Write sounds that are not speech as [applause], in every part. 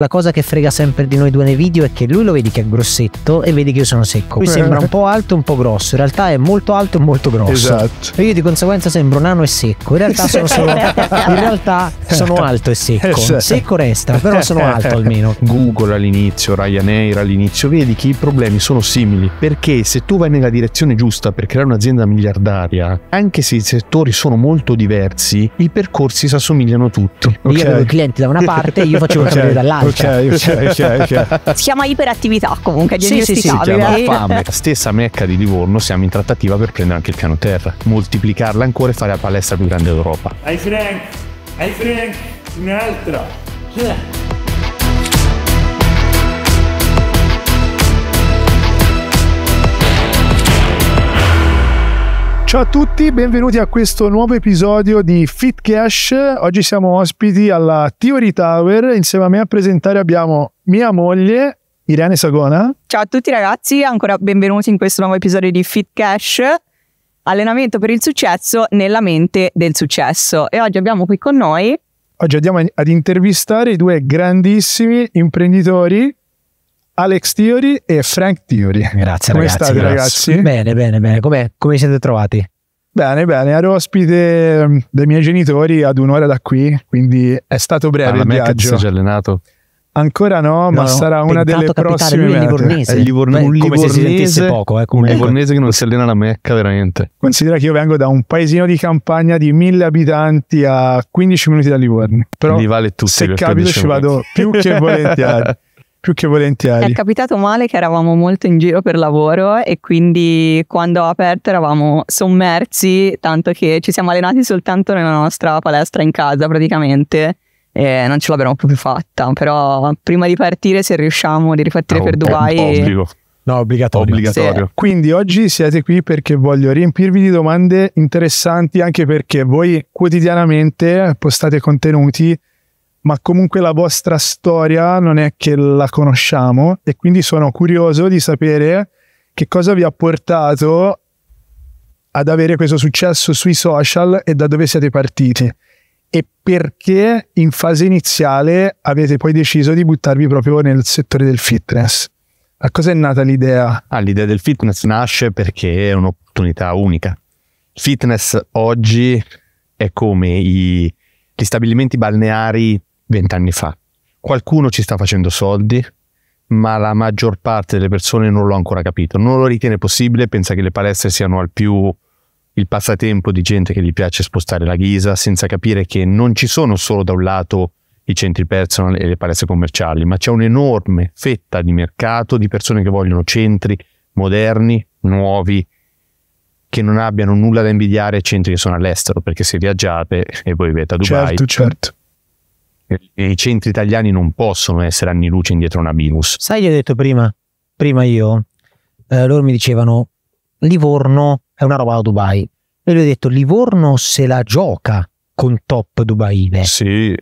La cosa che frega sempre di noi due nei video è che lui lo vedi che è grossetto e vedi che io sono secco. Lui sembra un po' alto e un po' grosso, in realtà è molto alto e molto grosso. Esatto. E io di conseguenza sembro nano e secco. In realtà sono, solo, [laughs] in realtà sono alto e secco. Esatto. Secco resta, però sono alto almeno. Google all'inizio, Ryanair all'inizio, vedi che i problemi sono simili. Perché se tu vai nella direzione giusta per creare un'azienda miliardaria, anche se i settori sono molto diversi, i percorsi si assomigliano tutti. Okay. Io avevo i clienti da una parte e io facevo il [laughs] okay. dall'altra ok, ok, ok. okay. [laughs] si chiama iperattività comunque, è sì, sì, sì, si chiama fame. Stessa mecca di Livorno, siamo in trattativa per prendere anche il piano terra, moltiplicarla ancora e fare la palestra più grande d'Europa. Hai Frank, hai Frank, un'altra. Ciao a tutti, benvenuti a questo nuovo episodio di Fit Cash. Oggi siamo ospiti alla Theory Tower. Insieme a me a presentare abbiamo mia moglie Irene Sagona. Ciao a tutti ragazzi, ancora benvenuti in questo nuovo episodio di Fit Cash. Allenamento per il successo nella mente del successo. E oggi abbiamo qui con noi. Oggi andiamo ad intervistare i due grandissimi imprenditori Alex Tiori e Frank Tiori. Grazie Come ragazzi. Come state grazie. ragazzi? Bene, bene, bene. Com'è? Come siete trovati? Bene, bene, ero ospite mm, dei miei genitori ad un'ora da qui, quindi è stato breve Alla ah, il viaggio. Ma sei allenato? Ancora no, ma no, sarà una delle prossime mete. Livornese. È Livorn- un come se si sentisse poco, eh, un livornese che non si allena la Mecca veramente. Considera che io vengo da un paesino di campagna di mille abitanti a 15 minuti da Livorno. Però Li vale tutti se capito ci vado più che [laughs] volentieri. Più che volentieri. È capitato male che eravamo molto in giro per lavoro e quindi quando ho aperto eravamo sommersi, tanto che ci siamo allenati soltanto nella nostra palestra in casa praticamente e non ce l'abbiamo proprio fatta. Però prima di partire, se riusciamo, di ripartire no, ah, per Dubai... Obbligo. No, obbligatorio. obbligatorio. Sì. Quindi oggi siete qui perché voglio riempirvi di domande interessanti, anche perché voi quotidianamente postate contenuti ma comunque la vostra storia non è che la conosciamo e quindi sono curioso di sapere che cosa vi ha portato ad avere questo successo sui social e da dove siete partiti e perché in fase iniziale avete poi deciso di buttarvi proprio nel settore del fitness. A cosa è nata l'idea? Ah, l'idea del fitness nasce perché è un'opportunità unica. Il fitness oggi è come i, gli stabilimenti balneari vent'anni fa. Qualcuno ci sta facendo soldi, ma la maggior parte delle persone non l'ha ancora capito, non lo ritiene possibile, pensa che le palestre siano al più il passatempo di gente che gli piace spostare la ghisa senza capire che non ci sono solo da un lato i centri personal e le palestre commerciali, ma c'è un'enorme fetta di mercato di persone che vogliono centri moderni, nuovi, che non abbiano nulla da invidiare ai centri che sono all'estero, perché se viaggiate e voi vivete a Dubai, certo, certo i centri italiani non possono essere anni luce indietro una Binus. Sai, gli ho detto prima, prima io, eh, loro mi dicevano Livorno è una roba da Dubai. E lui ho detto Livorno se la gioca con top Dubaine. Sì.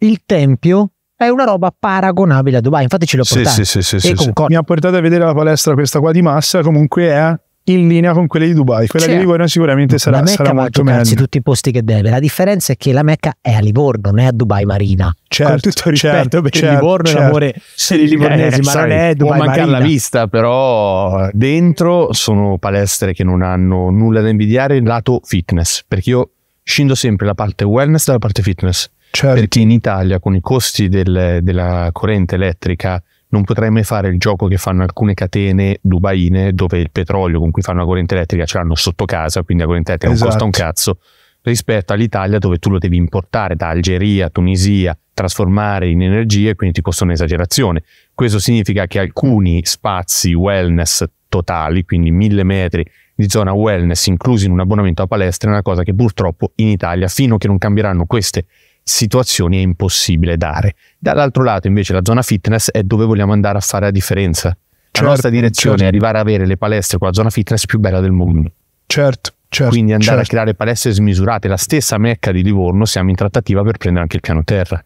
Il Tempio è una roba paragonabile a Dubai. Infatti ce l'ho portata. Sì, sì, sì, sì, sì Mi ha portato a vedere la palestra questa qua di massa, comunque è in linea con quelle di Dubai. Quella cioè, di Livorno sicuramente sarà, la Mecca sarà molto meglio. tutti i posti che deve. La differenza è che la Mecca è a Livorno, non è a Dubai Marina. Certo, con tutto rispetto, certo, perché Livorno certo. è l'amore dei livornesi, eh, ma non è Dubai Marina. la vista, però dentro sono palestre che non hanno nulla da invidiare lato fitness, perché io scindo sempre la parte wellness dalla parte fitness. Certo. Perché in Italia con i costi del, della corrente elettrica non potrei mai fare il gioco che fanno alcune catene dubaine dove il petrolio con cui fanno la corrente elettrica ce l'hanno sotto casa, quindi la corrente elettrica esatto. non costa un esatto. cazzo, rispetto all'Italia dove tu lo devi importare da Algeria, Tunisia, trasformare in energia e quindi ti costa un'esagerazione. Questo significa che alcuni spazi wellness totali, quindi mille metri di zona wellness inclusi in un abbonamento a palestra, è una cosa che purtroppo in Italia, fino a che non cambieranno queste situazioni è impossibile dare. Dall'altro lato invece la zona fitness è dove vogliamo andare a fare la differenza. Certo, la nostra direzione certo. è arrivare a avere le palestre con la zona fitness più bella del mondo. Certo. Certo, Quindi andare certo. a creare palestre smisurate. La stessa Mecca di Livorno siamo in trattativa per prendere anche il piano terra,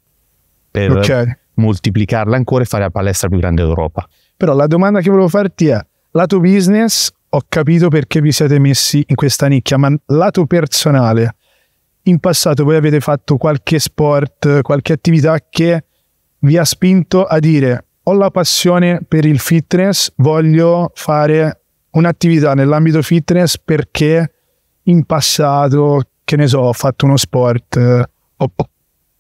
per okay. moltiplicarla ancora e fare la palestra più grande d'Europa. Però la domanda che volevo farti è, lato business ho capito perché vi siete messi in questa nicchia, ma lato personale, in passato voi avete fatto qualche sport, qualche attività che vi ha spinto a dire ho la passione per il fitness, voglio fare un'attività nell'ambito fitness perché in passato, che ne so, ho fatto uno sport, oh, oh,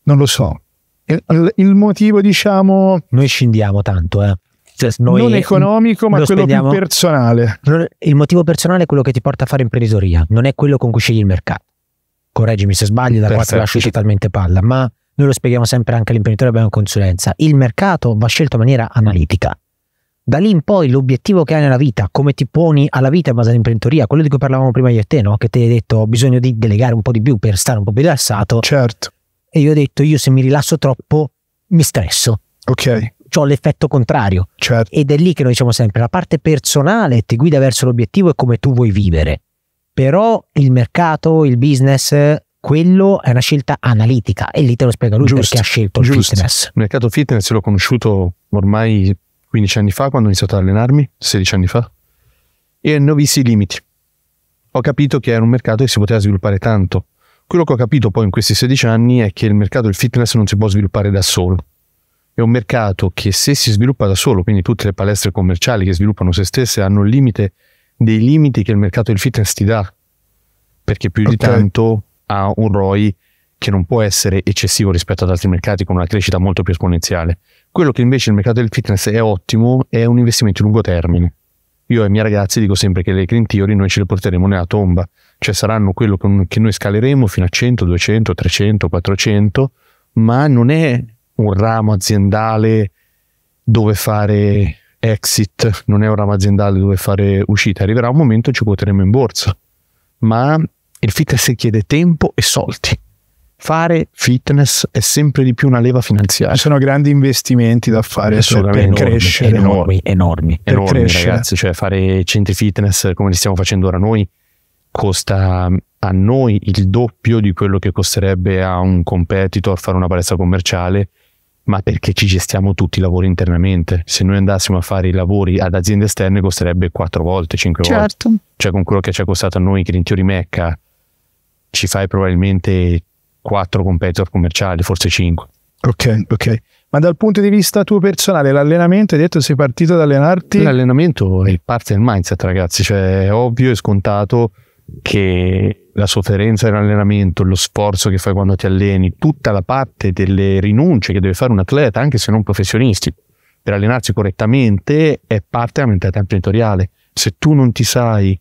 non lo so. Il, il, motivo, diciamo... Noi scindiamo tanto, eh. Cioè, noi, non economico, ma quello spendiamo. più personale. Il motivo personale è quello che ti porta a fare imprenditoria, non è quello con cui scegli il mercato correggimi se sbaglio, da qua ti lascio totalmente palla, ma noi lo spieghiamo sempre anche all'imprenditore abbiamo consulenza, il mercato va scelto in maniera analitica. Da lì in poi l'obiettivo che hai nella vita, come ti poni alla vita in base all'imprenditoria, quello di cui parlavamo prima io e te, no? che ti hai detto ho bisogno di delegare un po' di più per stare un po' più rilassato. Certo. E io ho detto io se mi rilasso troppo mi stresso. Ok. Ho l'effetto contrario. Certo. Ed è lì che noi diciamo sempre la parte personale ti guida verso l'obiettivo e come tu vuoi vivere però il mercato, il business, quello è una scelta analitica e lì te lo spiega lui giusto, perché ha scelto il giusto. fitness. Il mercato fitness l'ho conosciuto ormai 15 anni fa quando ho iniziato ad allenarmi, 16 anni fa, e ne ho visti i limiti. Ho capito che era un mercato che si poteva sviluppare tanto. Quello che ho capito poi in questi 16 anni è che il mercato del fitness non si può sviluppare da solo. È un mercato che se si sviluppa da solo, quindi tutte le palestre commerciali che sviluppano se stesse hanno il limite dei limiti che il mercato del fitness ti dà, perché più okay. di tanto ha un ROI che non può essere eccessivo rispetto ad altri mercati con una crescita molto più esponenziale. Quello che invece il mercato del fitness è ottimo è un investimento a lungo termine. Io e i miei ragazzi dico sempre che le green theory noi ce le porteremo nella tomba, cioè saranno quello che noi scaleremo fino a 100, 200, 300, 400, ma non è un ramo aziendale dove fare exit, non è un ramo aziendale dove fare uscita, arriverà un momento e ci quoteremo in borsa, ma il fitness richiede tempo e soldi. Fare fitness è sempre di più una leva finanziaria. sono grandi investimenti da fare per enormi, crescere. Enormi, enormi. Per enormi crescere. ragazzi, cioè fare centri fitness come li stiamo facendo ora noi costa a noi il doppio di quello che costerebbe a un competitor fare una palestra commerciale ma perché ci gestiamo tutti i lavori internamente. Se noi andassimo a fare i lavori ad aziende esterne costerebbe 4 volte, 5 certo. volte. Cioè con quello che ci ha costato a noi, che in teoria Mecca ci fai probabilmente 4 competitor commerciali, forse 5. Ok, ok. Ma dal punto di vista tuo personale, l'allenamento, hai detto sei partito ad allenarti? L'allenamento è parte del mindset ragazzi, cioè è ovvio e scontato che la sofferenza dell'allenamento, lo sforzo che fai quando ti alleni, tutta la parte delle rinunce che deve fare un atleta, anche se non professionisti, per allenarsi correttamente è parte della mentalità imprenditoriale. Se tu non ti sai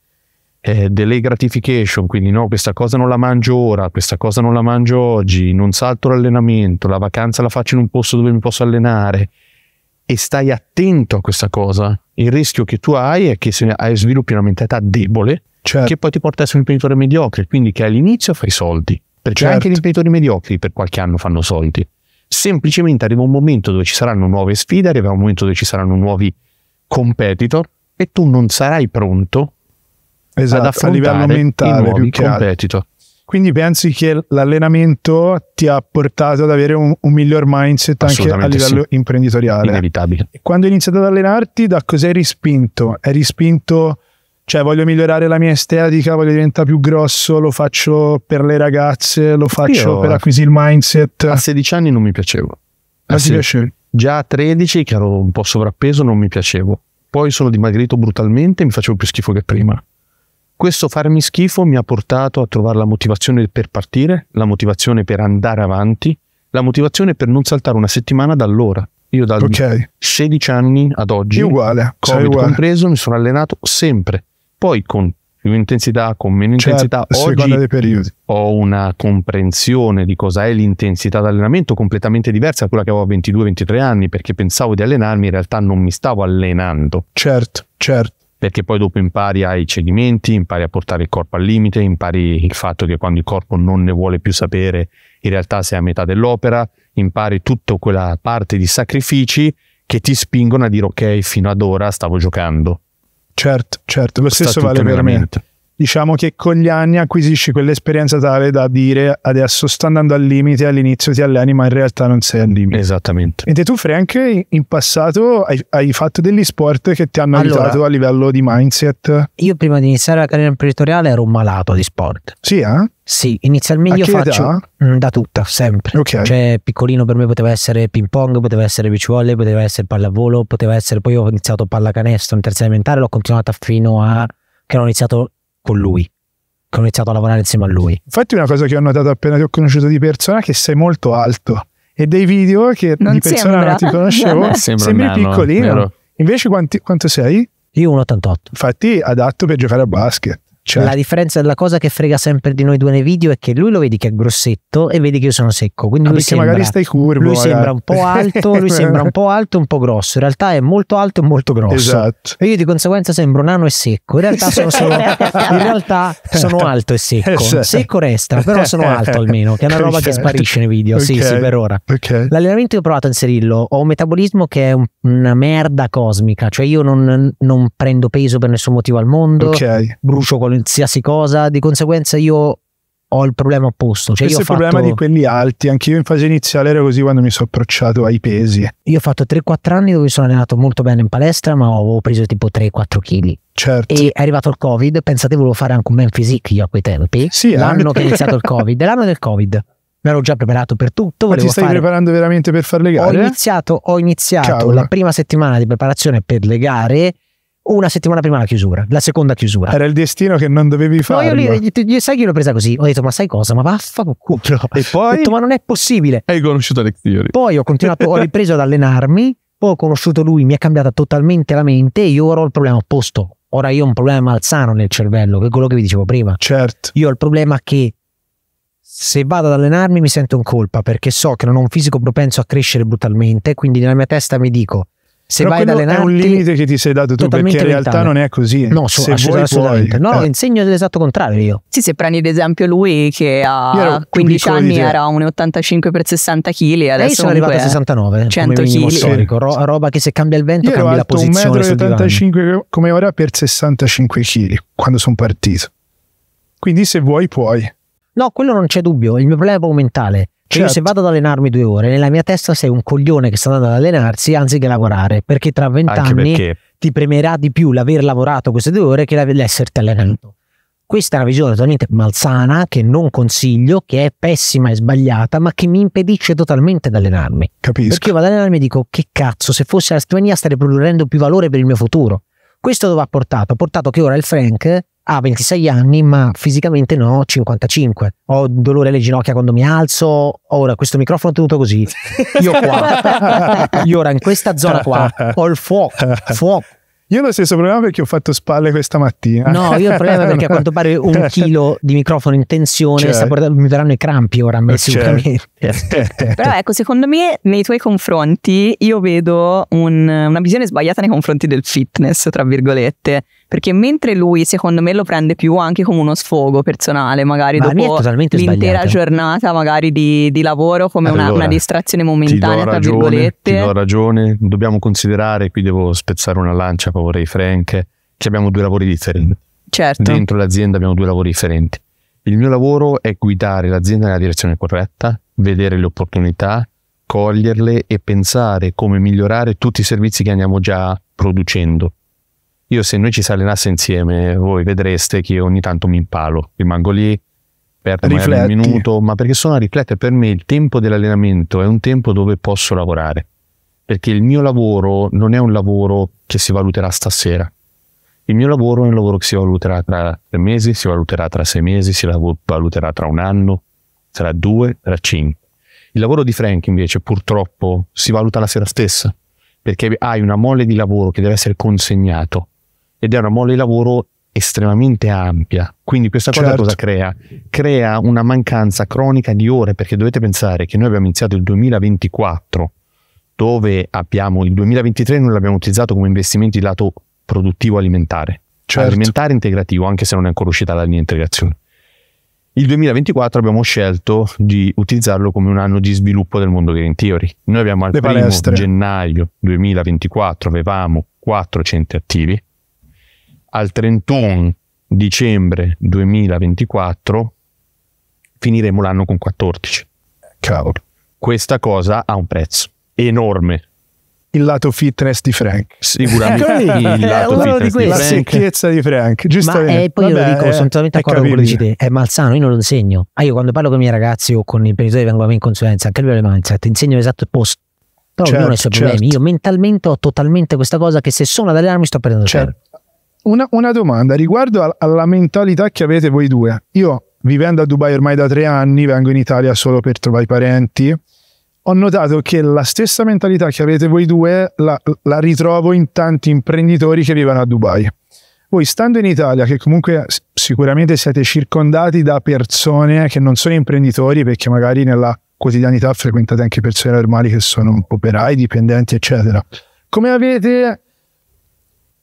eh, delle gratification, quindi no, questa cosa non la mangio ora, questa cosa non la mangio oggi, non salto l'allenamento, la vacanza la faccio in un posto dove mi posso allenare e stai attento a questa cosa, il rischio che tu hai è che se hai sviluppi una mentalità debole, certo. che poi ti porta a essere un imprenditore mediocre, quindi che all'inizio fai soldi, perché certo. anche gli imprenditori mediocri per qualche anno fanno soldi. Semplicemente arriva un momento dove ci saranno nuove sfide, arriva un momento dove ci saranno nuovi competitor e tu non sarai pronto esatto, ad affrontare a livello mentale, i nuovi competitor. Quindi pensi che l'allenamento ti ha portato ad avere un, un miglior mindset anche a livello sì. imprenditoriale? Inevitabile. Quando hai iniziato ad allenarti, da cos'hai rispinto? Hai rispinto cioè voglio migliorare la mia estetica, voglio diventare più grosso, lo faccio per le ragazze, lo faccio Io per acquisire il mindset. A 16 anni non mi piacevo. A sì. piacevi? Già a 13, che ero un po' sovrappeso, non mi piacevo. Poi sono dimagrito brutalmente e mi facevo più schifo che prima. Questo farmi schifo mi ha portato a trovare la motivazione per partire, la motivazione per andare avanti, la motivazione per non saltare una settimana da allora. Io da okay. 16 anni ad oggi, COVID compreso, mi sono allenato sempre poi con più intensità, con meno certo, intensità, oggi periodi. ho una comprensione di cosa è l'intensità d'allenamento completamente diversa da quella che avevo a 22-23 anni, perché pensavo di allenarmi, in realtà non mi stavo allenando. Certo, certo perché poi dopo impari ai cedimenti, impari a portare il corpo al limite, impari il fatto che quando il corpo non ne vuole più sapere, in realtà sei a metà dell'opera, impari tutta quella parte di sacrifici che ti spingono a dire ok, fino ad ora stavo giocando. Certo, certo, lo stesso vale veramente diciamo che con gli anni acquisisci quell'esperienza tale da dire adesso sto andando al limite, all'inizio ti alleni, ma in realtà non sei al limite. Esattamente. Mentre tu, Frank, in passato hai, hai fatto degli sport che ti hanno allora, aiutato a livello di mindset. Io prima di iniziare la carriera imprenditoriale ero un malato di sport. Sì, eh? Sì, inizialmente io faccio età? Mm, da tutta, sempre. Okay. Cioè, piccolino per me poteva essere ping pong, poteva essere beach volley, poteva essere pallavolo, poteva essere poi ho iniziato pallacanestro in terza elementare, l'ho continuata fino a che ho iniziato con lui che ho iniziato a lavorare insieme a lui infatti una cosa che ho notato appena ti ho conosciuto di persona è che sei molto alto e dei video che non di persona sembra. non ti conoscevo [laughs] sembri nano, piccolino vero. invece quanti, quanto sei? io 1,88 infatti adatto per giocare a basket Certo. La differenza della cosa che frega sempre di noi due nei video è che lui lo vedi che è grossetto e vedi che io sono secco. Quindi ah, lui, sembra, magari stai curvo, lui sembra un po' alto, lui [laughs] sembra un po' alto e un po' grosso. In realtà è molto alto e molto grosso. Esatto. E io di conseguenza sembro nano e secco. In realtà sono, solo, [laughs] in realtà sono alto e secco. Esatto. Secco resta, però sono alto almeno, che è una roba Perfetto. che sparisce nei video. Okay. Sì, sì, per ora. Okay. L'allenamento che ho provato a inserirlo. Ho un metabolismo che è un, una merda cosmica, cioè io non, non, prendo peso per nessun motivo al mondo, okay. brucio col qualsiasi cosa, di conseguenza io ho il problema opposto. Cioè Questo è il fatto... problema di quelli alti, anche io in fase iniziale ero così quando mi sono approcciato ai pesi. Io ho fatto 3-4 anni dove sono allenato molto bene in palestra, ma avevo preso tipo 3-4 kg. Certo. E è arrivato il Covid, pensate volevo fare anche un man physique io a quei tempi. Sì, eh. l'anno eh? che è [laughs] iniziato il Covid, l'anno del Covid. Mi ero già preparato per tutto. Ma ti stai fare... preparando veramente per fare le gare? Ho iniziato, ho iniziato la prima settimana di preparazione per le gare una settimana prima la chiusura, la seconda chiusura. Era il destino che non dovevi fare. No, io, li, io, sai che l'ho presa così. Ho detto, ma sai cosa? Ma vaffanculo. E poi? Ho detto, ma non è possibile. Hai conosciuto Alex Theory. Poi ho continuato, ho ripreso ad allenarmi. Poi ho conosciuto lui, mi è cambiata totalmente la mente e io ora ho il problema opposto. Ora io ho un problema malsano nel cervello, che è quello che vi dicevo prima. Certo. Io ho il problema che se vado ad allenarmi mi sento in colpa perché so che non ho un fisico propenso a crescere brutalmente, quindi nella mia testa mi dico se Però vai ad allenarti... è un limite che ti sei dato tu, perché in realtà mentale. non è così. No, so, se vuoi, Puoi. No, eh. insegno dell'esatto contrario io. Sì, se prendi ad esempio lui che a 15 anni era un 85 per 60 kg, eh, adesso io sono arrivato a 69, 100 kg. Storico, ro- roba che se cambia il vento io cambi la posizione. Io ero 1,85 come ora per 65 kg quando sono partito. Quindi se vuoi puoi. No, quello non c'è dubbio, il mio problema è proprio mentale. Certo. Io se vado ad allenarmi due ore, nella mia testa sei un coglione che sta andando ad allenarsi anziché lavorare, perché tra vent'anni perché... ti premerà di più l'aver lavorato queste due ore che l'esserti allenato. Questa è una visione totalmente malsana che non consiglio, che è pessima e sbagliata, ma che mi impedisce totalmente di allenarmi. Capisco. Perché io vado ad allenarmi e dico che cazzo, se fosse la scrivania starei producendo più valore per il mio futuro. Questo dove ha portato? Ha portato che ora il Frank ha 26 anni ma fisicamente no, 55. Ho dolore alle ginocchia quando mi alzo, ora questo microfono è tenuto così, io qua, [laughs] io ora in questa zona qua ho il fuoco, fuoco. Io ho lo stesso problema perché ho fatto spalle questa mattina. No, io ho il problema perché a quanto pare un [laughs] chilo di microfono in tensione cioè. portando, mi daranno i crampi ora a me sicuramente. Però ecco, secondo me nei tuoi confronti io vedo un, una visione sbagliata nei confronti del fitness, tra virgolette perché mentre lui, secondo me, lo prende più anche come uno sfogo personale, magari Ma dopo l'intera sbagliata. giornata magari di, di lavoro, come allora, una, una, distrazione momentanea, ragione, tra virgolette. Ti do ragione, dobbiamo considerare, qui devo spezzare una lancia a favore di Frank, che abbiamo due lavori differenti. Certo. Dentro l'azienda abbiamo due lavori differenti. Il mio lavoro è guidare l'azienda nella direzione corretta, vedere le opportunità, coglierle e pensare come migliorare tutti i servizi che andiamo già producendo. Io se noi ci si allenasse insieme, voi vedreste che io ogni tanto mi impalo, rimango lì, perdo un minuto, ma perché sono a riflettere, per me il tempo dell'allenamento è un tempo dove posso lavorare, perché il mio lavoro non è un lavoro che si valuterà stasera. Il mio lavoro è un lavoro che si valuterà tra tre mesi, si valuterà tra sei mesi, si valuterà tra un anno, tra due, tra cinque. Il lavoro di Frank invece purtroppo si valuta la sera stessa perché hai una mole di lavoro che deve essere consegnato ed è una mole di lavoro estremamente ampia. Quindi questa cosa certo. cosa crea? Crea una mancanza cronica di ore, perché dovete pensare che noi abbiamo iniziato il 2024, dove abbiamo il 2023 noi l'abbiamo utilizzato come investimenti di lato produttivo alimentare, certo. alimentare integrativo, anche se non è ancora uscita la linea integrazione. Il 2024 abbiamo scelto di utilizzarlo come un anno di sviluppo del mondo Green Theory. Noi abbiamo al 1 gennaio 2024 avevamo 4 centri attivi, al 31 dicembre 2024 finiremo l'anno con 14. Cavolo. Questa cosa ha un prezzo enorme. Il lato fitness di Frank. Sicuramente. [laughs] il lato fitness di, di La secchezza di Frank. Giustamente. Ma, eh, poi Vabbè, io lo dico, eh, sono totalmente d'accordo con quello che dici te. È malsano, io non lo insegno. Ah, io quando parlo con i miei ragazzi o con i imprenditori che vengono a me in consulenza, anche lui ha le ti insegno l'esatto opposto. Però certo, ognuno ha i suoi certo. problemi. Certo. Io mentalmente ho totalmente questa cosa che se sono ad allenarmi sto perdendo certo. Tempo una, una domanda riguardo a, alla mentalità che avete voi due. Io, vivendo a Dubai ormai da tre anni, vengo in Italia solo per trovare i parenti. Ho notato che la stessa mentalità che avete voi due la, la ritrovo in tanti imprenditori che vivono a Dubai. Voi stando in Italia, che comunque sicuramente siete circondati da persone che non sono imprenditori, perché magari nella quotidianità frequentate anche persone normali che sono operai, dipendenti, eccetera. Come avete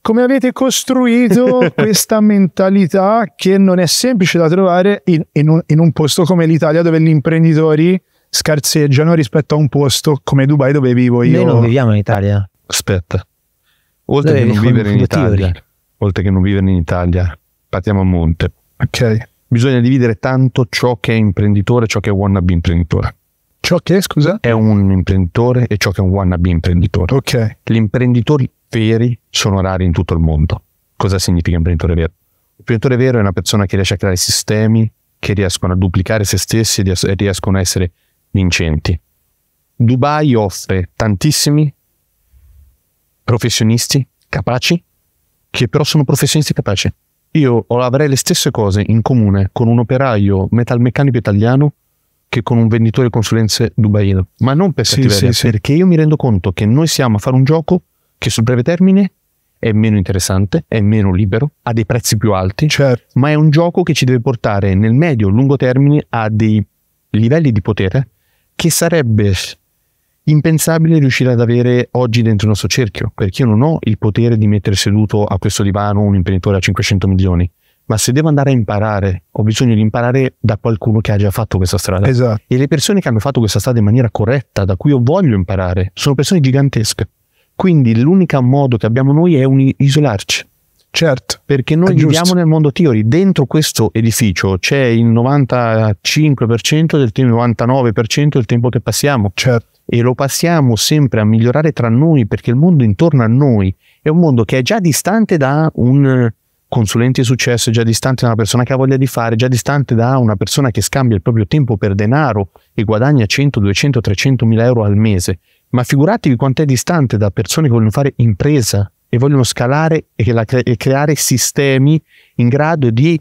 come avete costruito [laughs] questa mentalità che non è semplice da trovare in, in, un, in un posto come l'Italia dove gli imprenditori scarseggiano rispetto a un posto come Dubai dove vivo io. Noi non viviamo in Italia. Aspetta. Oltre che non vivere in Italia, oltre che non vivere in Italia, partiamo a monte. Ok. Bisogna dividere tanto ciò che è imprenditore e ciò che è wannabe imprenditore. Ciò che, scusa? È un imprenditore e ciò che è un wannabe imprenditore. Ok. Gli imprenditori veri sono rari in tutto il mondo. Cosa significa imprenditore vero? L'imprenditore vero è una persona che riesce a creare sistemi che riescono a duplicare se stessi e riescono a essere vincenti. Dubai offre tantissimi professionisti capaci, che però sono professionisti capaci. Io avrei le stesse cose in comune con un operaio metalmeccanico italiano che con un venditore di consulenze dubaino, ma non per sì, sì, sì, perché io mi rendo conto che noi siamo a fare un gioco che sul breve termine è meno interessante, è meno libero, ha dei prezzi più alti, certo. ma è un gioco che ci deve portare nel medio e lungo termine a dei livelli di potere che sarebbe impensabile riuscire ad avere oggi dentro il nostro cerchio, perché io non ho il potere di mettere seduto a questo divano un imprenditore a 500 milioni, ma se devo andare a imparare, ho bisogno di imparare da qualcuno che ha già fatto questa strada. Esatto. E le persone che hanno fatto questa strada in maniera corretta, da cui io voglio imparare, sono persone gigantesche. Quindi l'unico modo che abbiamo noi è un isolarci. Certo. Perché noi viviamo nel mondo Tiori, Dentro questo edificio c'è il 95% del tempo, il 99% del tempo che passiamo. Certo. E lo passiamo sempre a migliorare tra noi perché il mondo intorno a noi è un mondo che è già distante da un consulente di successo, è già distante da una persona che ha voglia di fare, è già distante da una persona che scambia il proprio tempo per denaro e guadagna 100, 200, 300 mila euro al mese. Ma figuratevi quanto è distante da persone che vogliono fare impresa e vogliono scalare e, la, e creare sistemi in grado di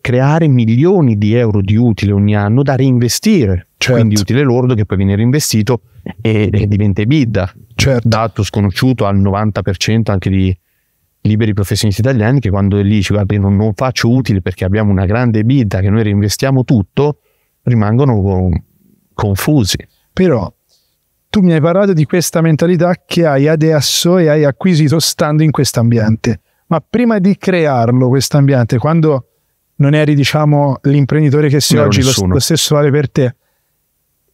creare milioni di euro di utile ogni anno da reinvestire, certo. quindi utile lordo che poi viene reinvestito e, e diventa EBITDA, certo. dato sconosciuto al 90% anche di liberi professionisti italiani che quando lì dici guarda non, non faccio utile perché abbiamo una grande EBITDA che noi reinvestiamo tutto, rimangono con, confusi. Però tu mi hai parlato di questa mentalità che hai adesso e hai acquisito stando in questo ambiente. Ma prima di crearlo questo ambiente, quando non eri, diciamo, l'imprenditore che sei no, oggi, lo, lo, stesso vale per te.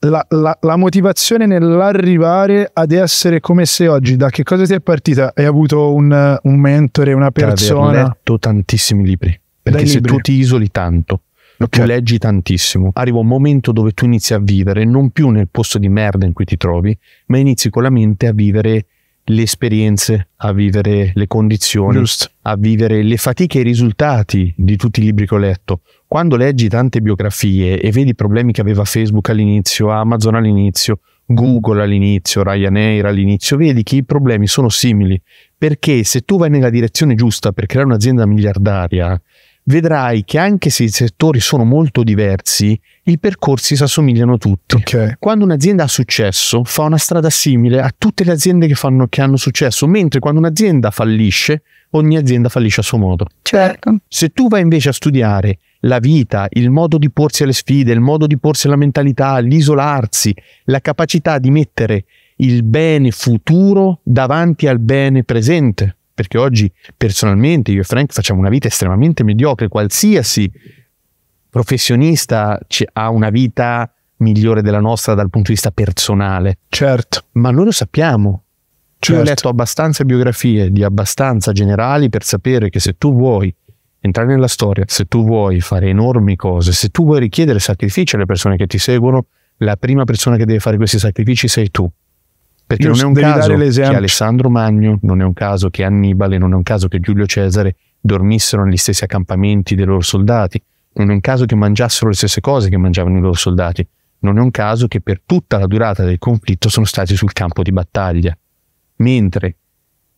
La, la, la motivazione nell'arrivare ad essere come sei oggi, da che cosa ti è partita? Hai avuto un, un mentore, una persona? Ho letto tantissimi libri, perché Dai se libri. tu ti isoli tanto, okay. tu certo. leggi tantissimo. Arriva un momento dove tu inizi a vivere non più nel posto di merda in cui ti trovi, ma inizi con la mente a vivere le esperienze, a vivere le condizioni, Just. a vivere le fatiche e i risultati di tutti i libri che ho letto. Quando leggi tante biografie e vedi i problemi che aveva Facebook all'inizio, Amazon all'inizio, Google all'inizio, Ryanair all'inizio, vedi che i problemi sono simili, perché se tu vai nella direzione giusta per creare un'azienda miliardaria, vedrai che anche se i settori sono molto diversi, i percorsi si assomigliano tutti. Okay. Quando un'azienda ha successo, fa una strada simile a tutte le aziende che, fanno, che hanno successo, mentre quando un'azienda fallisce, ogni azienda fallisce a suo modo. Certo. Se tu vai invece a studiare la vita, il modo di porsi alle sfide, il modo di porsi alla mentalità, l'isolarsi, la capacità di mettere il bene futuro davanti al bene presente perché oggi personalmente io e Frank facciamo una vita estremamente mediocre, qualsiasi professionista ha una vita migliore della nostra dal punto di vista personale. Certo. Ma noi lo sappiamo. Certo. Io ho certo. letto abbastanza biografie di abbastanza generali per sapere che se tu vuoi entrare nella storia, se tu vuoi fare enormi cose, se tu vuoi richiedere sacrifici alle persone che ti seguono, la prima persona che deve fare questi sacrifici sei tu. Perché Io non è un caso che Alessandro Magno, non è un caso che Annibale, non è un caso che Giulio Cesare dormissero negli stessi accampamenti dei loro soldati, non è un caso che mangiassero le stesse cose che mangiavano i loro soldati, non è un caso che per tutta la durata del conflitto sono stati sul campo di battaglia, mentre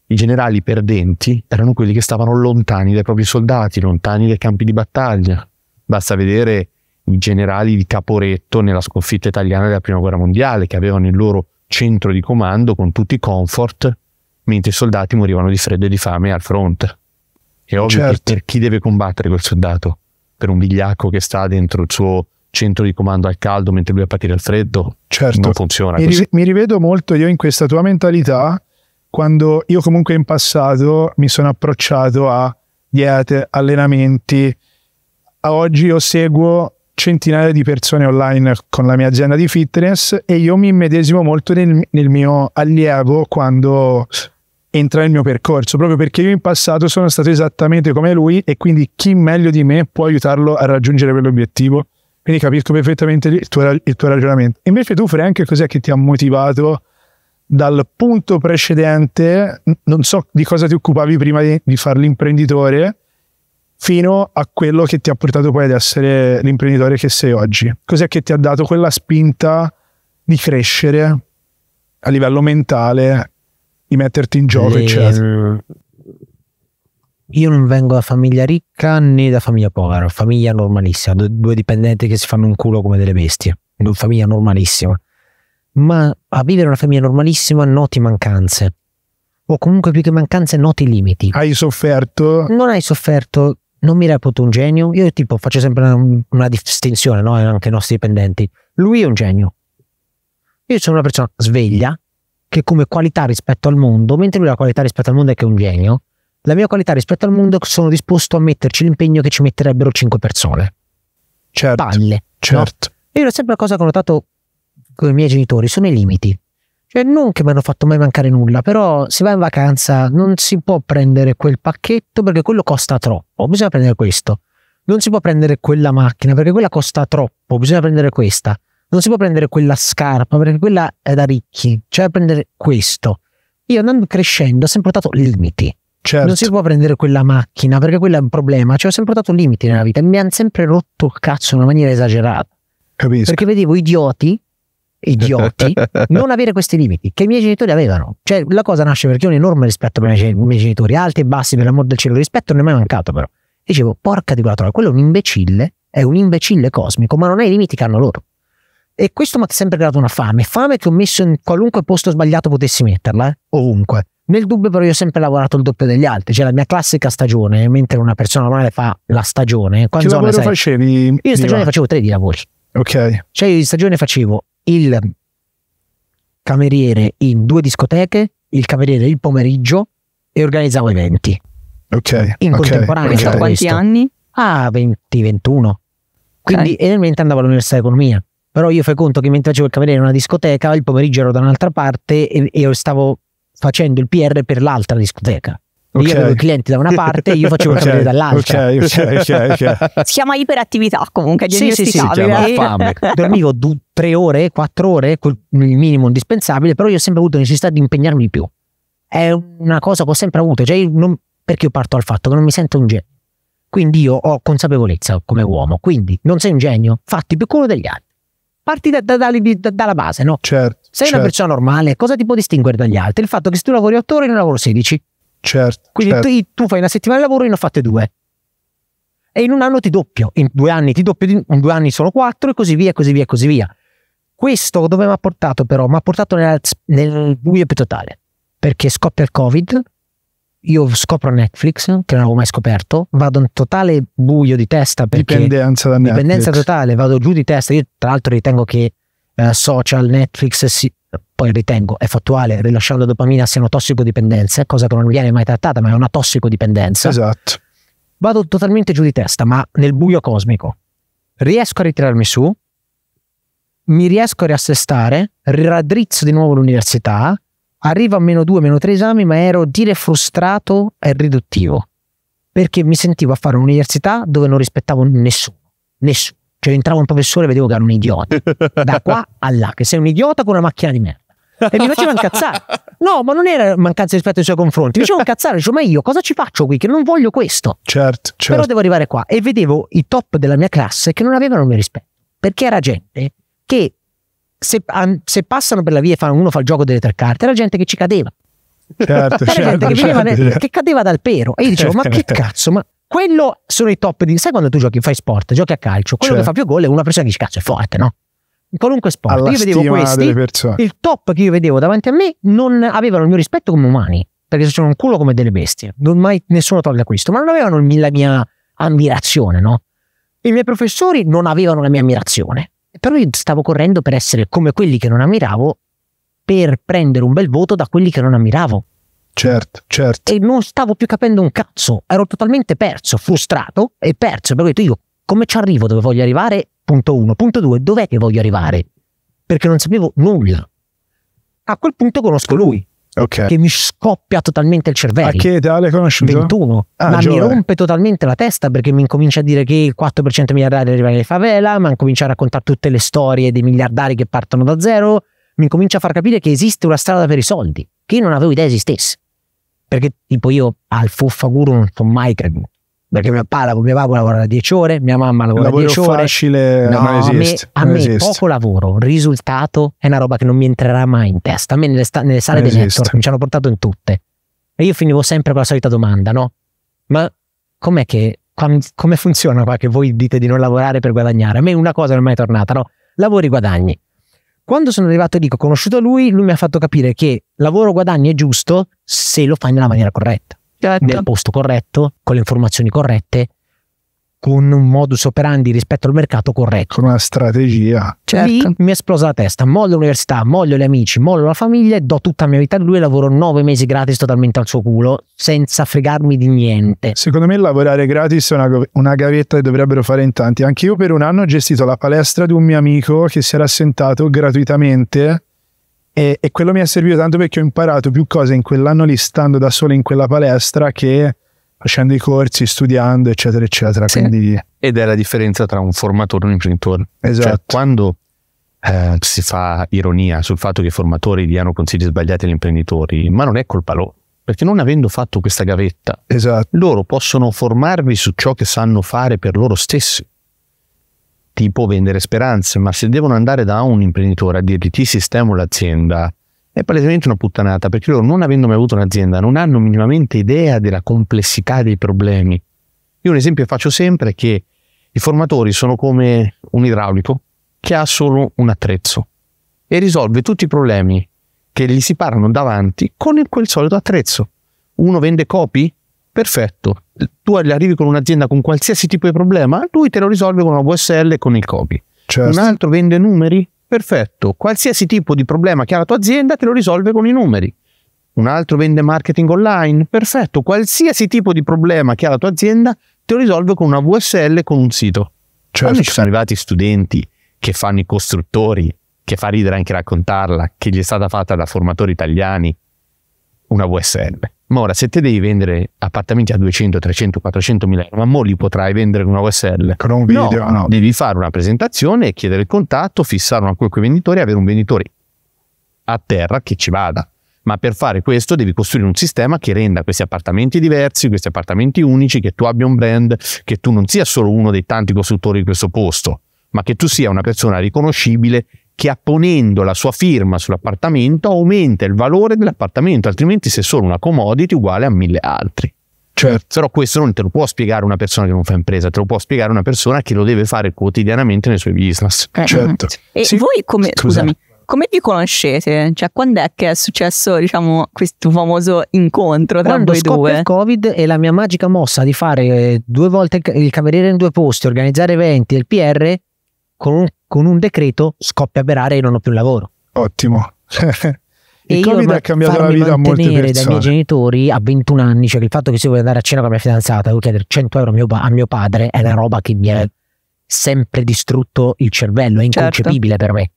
i generali perdenti erano quelli che stavano lontani dai propri soldati, lontani dai campi di battaglia. Basta vedere i generali di Caporetto nella sconfitta italiana della Prima Guerra Mondiale, che avevano il loro centro di comando con tutti i comfort, mentre i soldati morivano di freddo e di fame al fronte. È ovvio certo. che per chi deve combattere quel soldato? Per un vigliacco che sta dentro il suo centro di comando al caldo mentre lui a partire al freddo? Certo. Non funziona mi, rive- mi rivedo molto io in questa tua mentalità quando io comunque in passato mi sono approcciato a diete, allenamenti. A oggi io seguo centinaia di persone online con la mia azienda di fitness e io mi immedesimo molto nel, nel mio allievo quando entra nel mio percorso, proprio perché io in passato sono stato esattamente come lui e quindi chi meglio di me può aiutarlo a raggiungere quell'obiettivo. Quindi capisco perfettamente il tuo, il tuo ragionamento. Invece tu, Frank, cos'è che ti ha motivato dal punto precedente? Non so di cosa ti occupavi prima di, di fare l'imprenditore, fino a quello che ti ha portato poi ad essere l'imprenditore che sei oggi. Cos'è che ti ha dato quella spinta di crescere a livello mentale, di metterti in gioco, Le... Eh, eccetera? Io non vengo da famiglia ricca né da famiglia povera, famiglia normalissima, due dipendenti che si fanno un culo come delle bestie, una famiglia normalissima. Ma a vivere una famiglia normalissima noti mancanze, o comunque più che mancanze noti limiti. Hai sofferto? Non hai sofferto, non mi reputo un genio, io tipo faccio sempre una, una distinzione, no? anche i nostri dipendenti, lui è un genio, io sono una persona sveglia, che come qualità rispetto al mondo, mentre lui la qualità rispetto al mondo è che è un genio, la mia qualità rispetto al mondo è che sono disposto a metterci l'impegno che ci metterebbero cinque persone. Certo. Palle. Certo. No? Io sempre una cosa che ho notato con i miei genitori, sono i limiti. Cioè, non che mi hanno fatto mai mancare nulla, però se vai in vacanza non si può prendere quel pacchetto perché quello costa troppo, bisogna prendere questo. Non si può prendere quella macchina perché quella costa troppo, bisogna prendere questa. Non si può prendere quella scarpa perché quella è da ricchi, cioè prendere questo. Io andando crescendo ho sempre portato limiti. Certo. Non si può prendere quella macchina perché quella è un problema, cioè ho sempre portato limiti nella vita e mi hanno sempre rotto il cazzo in una maniera esagerata. Capisco. Perché vedevo idioti idioti, [laughs] non avere questi limiti che i miei genitori avevano. Cioè, la cosa nasce perché ho un enorme rispetto per i miei genitori, alti e bassi, per l'amor del cielo, rispetto non è mai mancato però. Dicevo, porca di quella trova, quello è un imbecille, è un imbecille cosmico, ma non ha i limiti che hanno loro. E questo mi ha sempre creato una fame, fame che ho messo in qualunque posto sbagliato potessi metterla, eh? ovunque. Nel dubbio però io ho sempre lavorato il doppio degli altri, cioè la mia classica stagione, mentre una persona normale fa la stagione. Che lavoro sei? facevi? Io stagione facevo tre di lavori. Ok. Cioè io di stagione facevo il cameriere in due discoteche, il cameriere il pomeriggio e organizzavo eventi. Ok. In contemporanea. Okay. okay. Quanti anni? Ah, 20-21. Quindi okay. e nel mentre andavo all'università di economia. Però io fai conto che mentre facevo il cameriere in una discoteca, il pomeriggio ero da un'altra parte e, e stavo facendo il PR per l'altra discoteca. Okay. Io avevo i clienti da una [laughs] parte, io facevo okay. i dall'altra. Okay, [laughs] si chiama iperattività comunque, sì, sì, sì, eh. fame. Dormivo du- tre ore, quattro ore, il minimo indispensabile, però io ho sempre avuto necessità di impegnarmi di più. È una cosa che ho sempre avuto, cioè io non, perché io parto dal fatto che non mi sento un genio. Quindi io ho consapevolezza come uomo, quindi non sei un genio, fatti più culo degli altri. Parti da, da, da, dalla base, no? Certo, sei certo. una persona normale, cosa ti può distinguere dagli altri? Il fatto che se tu lavori 8 ore, io ne lavoro 16 Certo. Quindi certo. Tu, tu fai una settimana di lavoro e ne ho fatte due e in un anno ti doppio, in due anni ti doppio, in due anni sono quattro e così via, così via, così via. Questo dove mi ha portato però? Mi ha portato nel, nel buio più totale, perché scoppia il Covid, io scopro Netflix, che non avevo mai scoperto, vado in totale buio di testa. Dipendenza da Netflix. Dipendenza totale, vado giù di testa, io tra l'altro ritengo che eh, social, Netflix si, poi ritengo è fattuale rilasciando la dopamina siano tossicodipendenze, cosa che non viene mai trattata, ma è una tossicodipendenza. Esatto. Vado totalmente giù di testa, ma nel buio cosmico. Riesco a ritirarmi su, mi riesco a riassestare, raddrizzo di nuovo l'università, arrivo a meno due, meno tre esami, ma ero dire frustrato e riduttivo, perché mi sentivo a fare un'università dove non rispettavo nessuno, nessuno. Cioè entrava un professore e vedevo che era un idiota. Da qua a là, che sei un idiota con una macchina di merda. E mi faceva incazzare. [laughs] No, ma non era mancanza di rispetto ai suoi confronti. Mi faceva incazzare, dicevo, ma io cosa ci faccio qui? Che non voglio questo. Certo, certo. Però devo arrivare qua. E vedevo i top della mia classe che non avevano il mio rispetto. Perché era gente che se, se passano per la via e uno fa il gioco delle tre carte, era gente che ci cadeva. Certo, era certo, gente che, certo, veniva, certo. che cadeva dal pero. E io dicevo, ma che [laughs] cazzo, ma quello sono i top di... Sai quando tu giochi, fai sport, giochi a calcio, quello cioè. che fa più gol è una persona che dice cazzo è forte, no? In qualunque sport. Alla io vedevo questi, il top che io vedevo davanti a me non avevano il mio rispetto come umani, perché sono un culo come delle bestie, non mai nessuno toglie questo, ma non avevano la mia ammirazione, no? I miei professori non avevano la mia ammirazione, però io stavo correndo per essere come quelli che non ammiravo, per prendere un bel voto da quelli che non ammiravo. Certo, certo. E non stavo più capendo un cazzo, ero totalmente perso, frustrato e perso, perché ho detto io come ci arrivo dove voglio arrivare? Punto uno. Punto due, dov'è che voglio arrivare? Perché non sapevo nulla. A quel punto conosco lui. Okay. Che mi scoppia totalmente il cervello. A che età l'hai conosciuto? 21. Ah, ma giovane. mi rompe totalmente la testa perché mi incomincia a dire che il 4% miliardario arriva in favela, ma incomincia a raccontare tutte le storie dei miliardari che partono da zero, mi incomincia a far capire che esiste una strada per i soldi, che io non avevo idea esistesse. Perché tipo io al fuffa guru non sono mai creduto. Perché mio papà, mio papà lavorava 10 ore, mia mamma lavora 10 ore. facile no, non esiste. A me, a me poco lavoro, risultato è una roba che non mi entrerà mai in testa. A me nelle, sta- nelle sale non dei network mi ci hanno portato in tutte. E io finivo sempre con la solita domanda, no? Ma com'è che, come funziona qua che voi dite di non lavorare per guadagnare? A me una cosa non è mai tornata, no? Lavori, guadagni. Quando sono arrivato lì, ho conosciuto lui, lui mi ha fatto capire che lavoro guadagno è giusto se lo fai nella maniera corretta, certo. nel posto corretto, con le informazioni corrette con un modus operandi rispetto al mercato corretto. Con una strategia. Certo. Lì mi è esplosa la testa, mollo l'università, mollo gli amici, mollo la famiglia e do tutta la mia vita a lui e lavoro nove mesi gratis totalmente al suo culo, senza fregarmi di niente. Secondo me lavorare gratis è una, una gavetta che dovrebbero fare in tanti. Anche io per un anno ho gestito la palestra di un mio amico che si era assentato gratuitamente e, e quello mi è servito tanto perché ho imparato più cose in quell'anno lì stando da solo in quella palestra che facendo i corsi, studiando, eccetera, eccetera. Sì. Quindi... Ed è la differenza tra un formatore e un imprenditore. Cioè, esatto. Cioè, quando eh, si fa ironia sul fatto che i formatori diano consigli sbagliati agli imprenditori, ma non è colpa loro. Perché non avendo fatto questa gavetta, esatto. loro possono formarvi su ciò che sanno fare per loro stessi, tipo vendere speranze, ma se devono andare da un imprenditore a dirgli ti sistemo l'azienda, è palesemente una puttanata perché loro non avendo mai avuto un'azienda non hanno minimamente idea della complessità dei problemi. Io un esempio faccio sempre che i formatori sono come un idraulico che ha solo un attrezzo e risolve tutti i problemi che gli si parano davanti con quel solito attrezzo. Uno vende copy? Perfetto. Tu arrivi con un'azienda con qualsiasi tipo di problema, lui te lo risolve con una VSL e con il copy. Certo. Un altro vende numeri? Perfetto, qualsiasi tipo di problema che ha la tua azienda te lo risolve con i numeri. Un altro vende marketing online? Perfetto, qualsiasi tipo di problema che ha la tua azienda te lo risolve con una VSL con un sito. Cioè, Quando ci sono arrivati studenti che fanno i costruttori, che fa ridere anche raccontarla, che gli è stata fatta da formatori italiani, una VSL. Ma ora, se te devi vendere appartamenti a 200, 300, 400 mila euro, ma mo li potrai vendere con una USL? Con un video, no, no. Devi fare una presentazione, chiedere il contatto, fissare una col venditore e avere un venditore a terra che ci vada. Ma per fare questo devi costruire un sistema che renda questi appartamenti diversi, questi appartamenti unici, che tu abbia un brand, che tu non sia solo uno dei tanti costruttori di questo posto, ma che tu sia una persona riconoscibile che apponendo la sua firma sull'appartamento aumenta il valore dell'appartamento, altrimenti se solo una commodity uguale a mille altri. Certo. Però questo non te lo può spiegare una persona che non fa impresa, te lo può spiegare una persona che lo deve fare quotidianamente nei suoi business. Eh, certo. E sì. voi come, scusami, come vi conoscete? Cioè, quando è che è successo, diciamo, questo famoso incontro tra quando voi due? il Covid e la mia magica mossa di fare eh, due volte il cameriere in due posti, organizzare eventi e il PR con un con un decreto scoppia a berare e non ho più lavoro. Ottimo. [laughs] E il Covid ha cambiato la vita a molte persone. dai miei genitori a 21 anni, cioè il fatto che se voglio andare a cena con la mia fidanzata, devo chiedere 100 euro a mio, a mio padre, è una roba che mi ha sempre distrutto il cervello, è certo. inconcepibile certo. per me.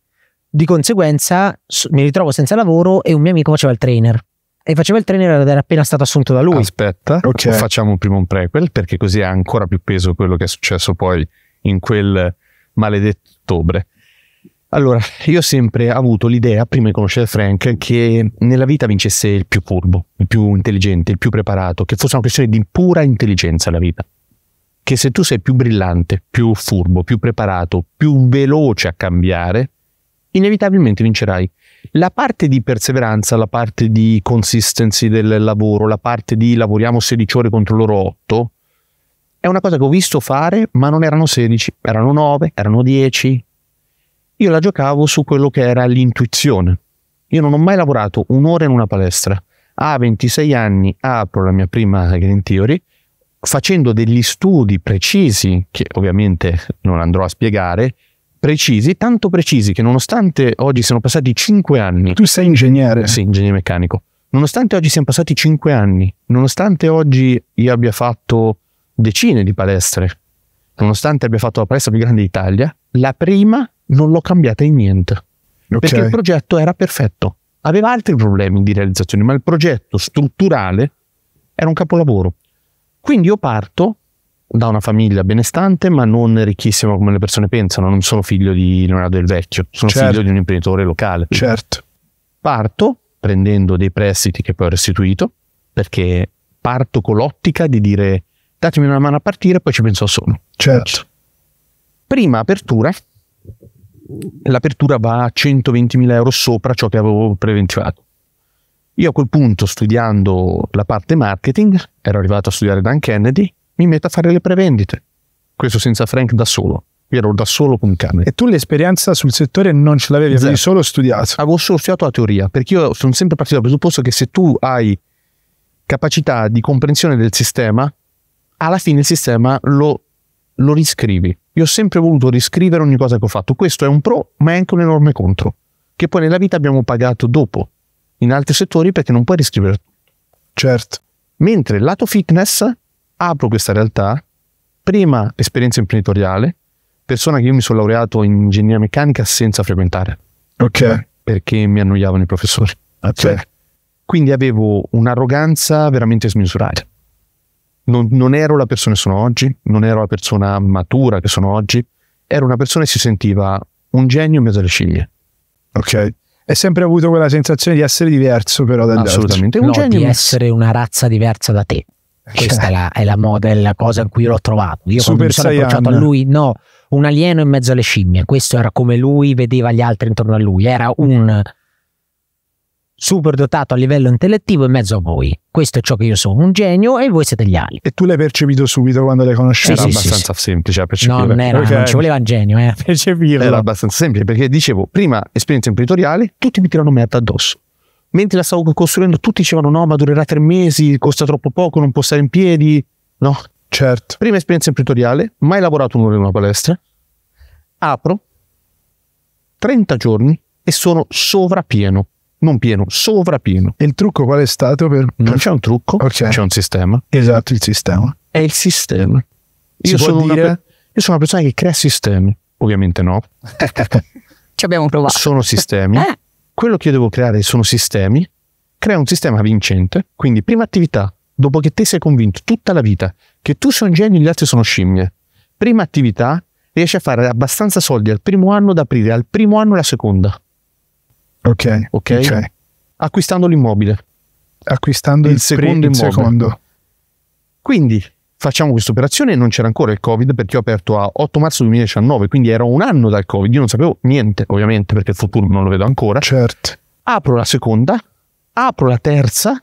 Di conseguenza mi ritrovo senza lavoro e un mio amico faceva il trainer. E faceva il trainer ed era appena stato assunto da lui. Aspetta, okay. facciamo prima un prequel perché così ha ancora più peso quello che è successo poi in quel maledetto ottobre. Allora, io ho sempre avuto l'idea, prima di conoscere Frank, che nella vita vincesse il più furbo, il più intelligente, il più preparato, che fosse una questione di pura intelligenza la vita. Che se tu sei più brillante, più furbo, più preparato, più veloce a cambiare, inevitabilmente vincerai. La parte di perseveranza, la parte di consistency del lavoro, la parte di lavoriamo 16 ore contro loro 8, è una cosa che ho visto fare, ma non erano 16, erano 9, erano 10. Io la giocavo su quello che era l'intuizione. Io non ho mai lavorato un'ora in una palestra. A 26 anni apro la mia prima Green Theory facendo degli studi precisi, che ovviamente non andrò a spiegare, precisi, tanto precisi che nonostante oggi siano passati 5 anni. Tu sei ingegnere? Sì, ingegnere meccanico. Nonostante oggi siano passati 5 anni, nonostante oggi io abbia fatto decine di palestre, nonostante abbia fatto la palestra più grande d'Italia, la prima non l'ho cambiata in niente. Okay. Perché il progetto era perfetto. Aveva altri problemi di realizzazione, ma il progetto strutturale era un capolavoro. Quindi io parto da una famiglia benestante, ma non ricchissima come le persone pensano. Non sono figlio di Leonardo del Vecchio, sono certo. figlio di un imprenditore locale. Certo. Parto prendendo dei prestiti che poi ho restituito, perché parto con l'ottica di dire datemi una mano a partire, poi ci penso solo. Certo. Prima apertura, l'apertura va a 120.000 euro sopra ciò che avevo preventivato. Io a quel punto, studiando la parte marketing, ero arrivato a studiare Dan Kennedy, mi metto a fare le prevendite. Questo senza Frank da solo. Io ero da solo con cane. E tu l'esperienza sul settore non ce l'avevi, avevi solo studiato? Avevo solo studiato la teoria, perché io sono sempre partito dal presupposto che se tu hai capacità di comprensione del sistema, alla fine il sistema lo, lo riscrivi. Io ho sempre voluto riscrivere ogni cosa che ho fatto. Questo è un pro, ma è anche un enorme contro, che poi nella vita abbiamo pagato dopo, in altri settori, perché non puoi riscrivere tutto. Certo. Mentre lato fitness, apro questa realtà, prima esperienza imprenditoriale, persona che io mi sono laureato in ingegneria meccanica senza frequentare. Ok. Perché mi annoiavano i professori. Okay. Ah, cioè, quindi avevo un'arroganza veramente smisurata non, non ero la persona che sono oggi, non ero la persona matura che sono oggi, ero una persona che si sentiva un genio in mezzo alle sciglie. Ok. Hai sempre avuto quella sensazione di essere diverso, però, dagli Assolutamente. Un no, genio. Di essere una razza diversa da te. Questa è, la, è la moda, è la cosa in cui l'ho trovato. Io Super quando mi sono Saiyan. approcciato a lui, no, un alieno in mezzo alle scimmie. Questo era come lui vedeva gli altri intorno a lui. Era un super dotato a livello intellettivo in mezzo a voi. Questo è ciò che io sono, un genio e voi siete gli altri. E tu l'hai percepito subito quando l'hai conosciuto? Era sì, abbastanza sì, semplice a percepire. No, non, era, okay. non ci voleva un genio eh, a [laughs] percepirlo. Era abbastanza semplice perché dicevo, prima esperienza imprenditoriale, tutti mi tirano merda addosso. Mentre la stavo costruendo tutti dicevano no, ma durerà tre mesi, costa troppo poco, non può stare in piedi. No. Certo. Prima esperienza imprenditoriale, mai lavorato un'ora in una palestra. Apro, 30 giorni e sono sovrapieno non pieno, sovrapieno. E il trucco qual è stato? Per... Non c'è un cioè, trucco, okay. c'è un sistema. Esatto, il sistema. È il sistema. Io sono, dire... una... Io sono, una, persona che crea sistemi, ovviamente no. [laughs] Ci abbiamo provato. Sono sistemi. Eh. Quello che io devo creare sono sistemi. Crea un sistema vincente, quindi prima attività, dopo che te sei convinto tutta la vita che tu sei un genio e gli altri sono scimmie. Prima attività, riesci a fare abbastanza soldi al primo anno da aprire al primo anno la seconda Ok. Ok. okay. Acquistando l'immobile. Acquistando il, il secondo immobile. Secondo. Quindi facciamo questa operazione e non c'era ancora il Covid perché ho aperto a 8 marzo 2019, quindi era un anno dal Covid. Io non sapevo niente, ovviamente, perché il futuro non lo vedo ancora. Certo. Apro la seconda, apro la terza,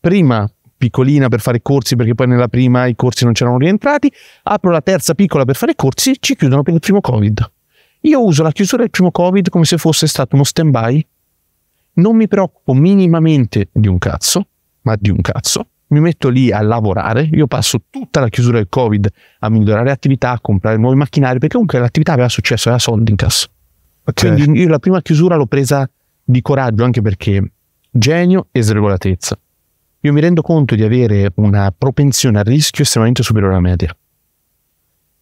prima piccolina per fare i corsi perché poi nella prima i corsi non c'erano rientrati, apro la terza piccola per fare i corsi, ci chiudono per il primo Covid. Io uso la chiusura del primo Covid come se fosse stato uno stand-by. Non mi preoccupo minimamente di un cazzo, ma di un cazzo. Mi metto lì a lavorare, io passo tutta la chiusura del Covid a migliorare l'attività, a comprare nuovi macchinari, perché comunque l'attività aveva successo, aveva soldi in cassa. Okay. Quindi io la prima chiusura l'ho presa di coraggio, anche perché genio e sregolatezza. Io mi rendo conto di avere una propensione al rischio estremamente superiore alla media.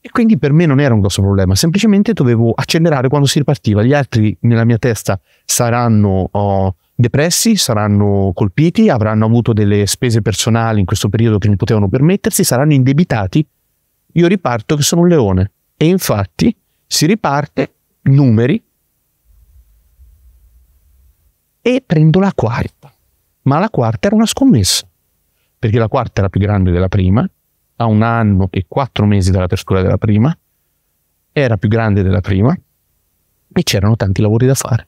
E quindi per me non era un grosso problema, semplicemente dovevo accelerare quando si ripartiva. Gli altri nella mia testa saranno oh, depressi, saranno colpiti, avranno avuto delle spese personali in questo periodo che non potevano permettersi, saranno indebitati. Io riparto che sono un leone. E infatti si riparte, numeri, e prendo la quarta. Ma la quarta era una scommessa, perché la quarta era più grande della prima a un anno e quattro mesi dall'apertura della prima, era più grande della prima e c'erano tanti lavori da fare.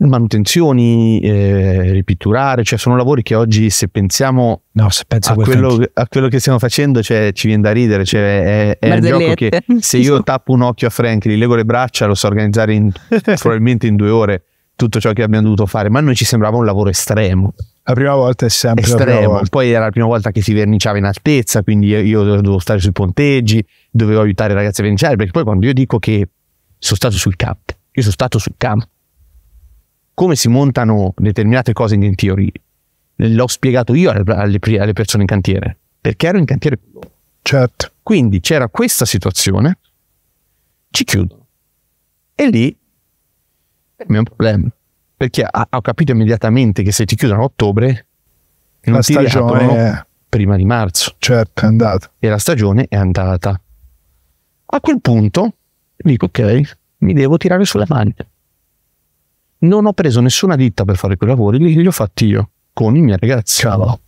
Manutenzioni, eh, ripitturare, cioè sono lavori che oggi se pensiamo no, se a, quello, a, quello, che stiamo facendo cioè, ci viene da ridere, cioè, è, è un gioco che [laughs] se io tappo un occhio a Frank, gli leggo le braccia, lo so organizzare in, [laughs] probabilmente in due ore tutto ciò che abbiamo dovuto fare, ma a noi ci sembrava un lavoro estremo. La prima volta è sempre estremo. Poi era la prima volta che si verniciava in altezza, quindi io, io dovevo stare sui ponteggi, dovevo aiutare i ragazzi a verniciare. Perché poi quando io dico che sono stato sul campo, io sono stato sul campo. Come si montano determinate cose in teoria? L'ho spiegato io alle, alle persone in cantiere, perché ero in cantiere. Certo. Quindi c'era questa situazione, ci chiudono. E lì per me è un problema perché ha, ho capito immediatamente che se ti chiudono a ottobre non la ti stagione è... prima di marzo. Certo, è andata. E la stagione è andata. A quel punto dico ok, mi devo tirare sulle mani Non ho preso nessuna ditta per fare quei lavori, li, li ho fatti io con i miei ragazzi. Cavolo.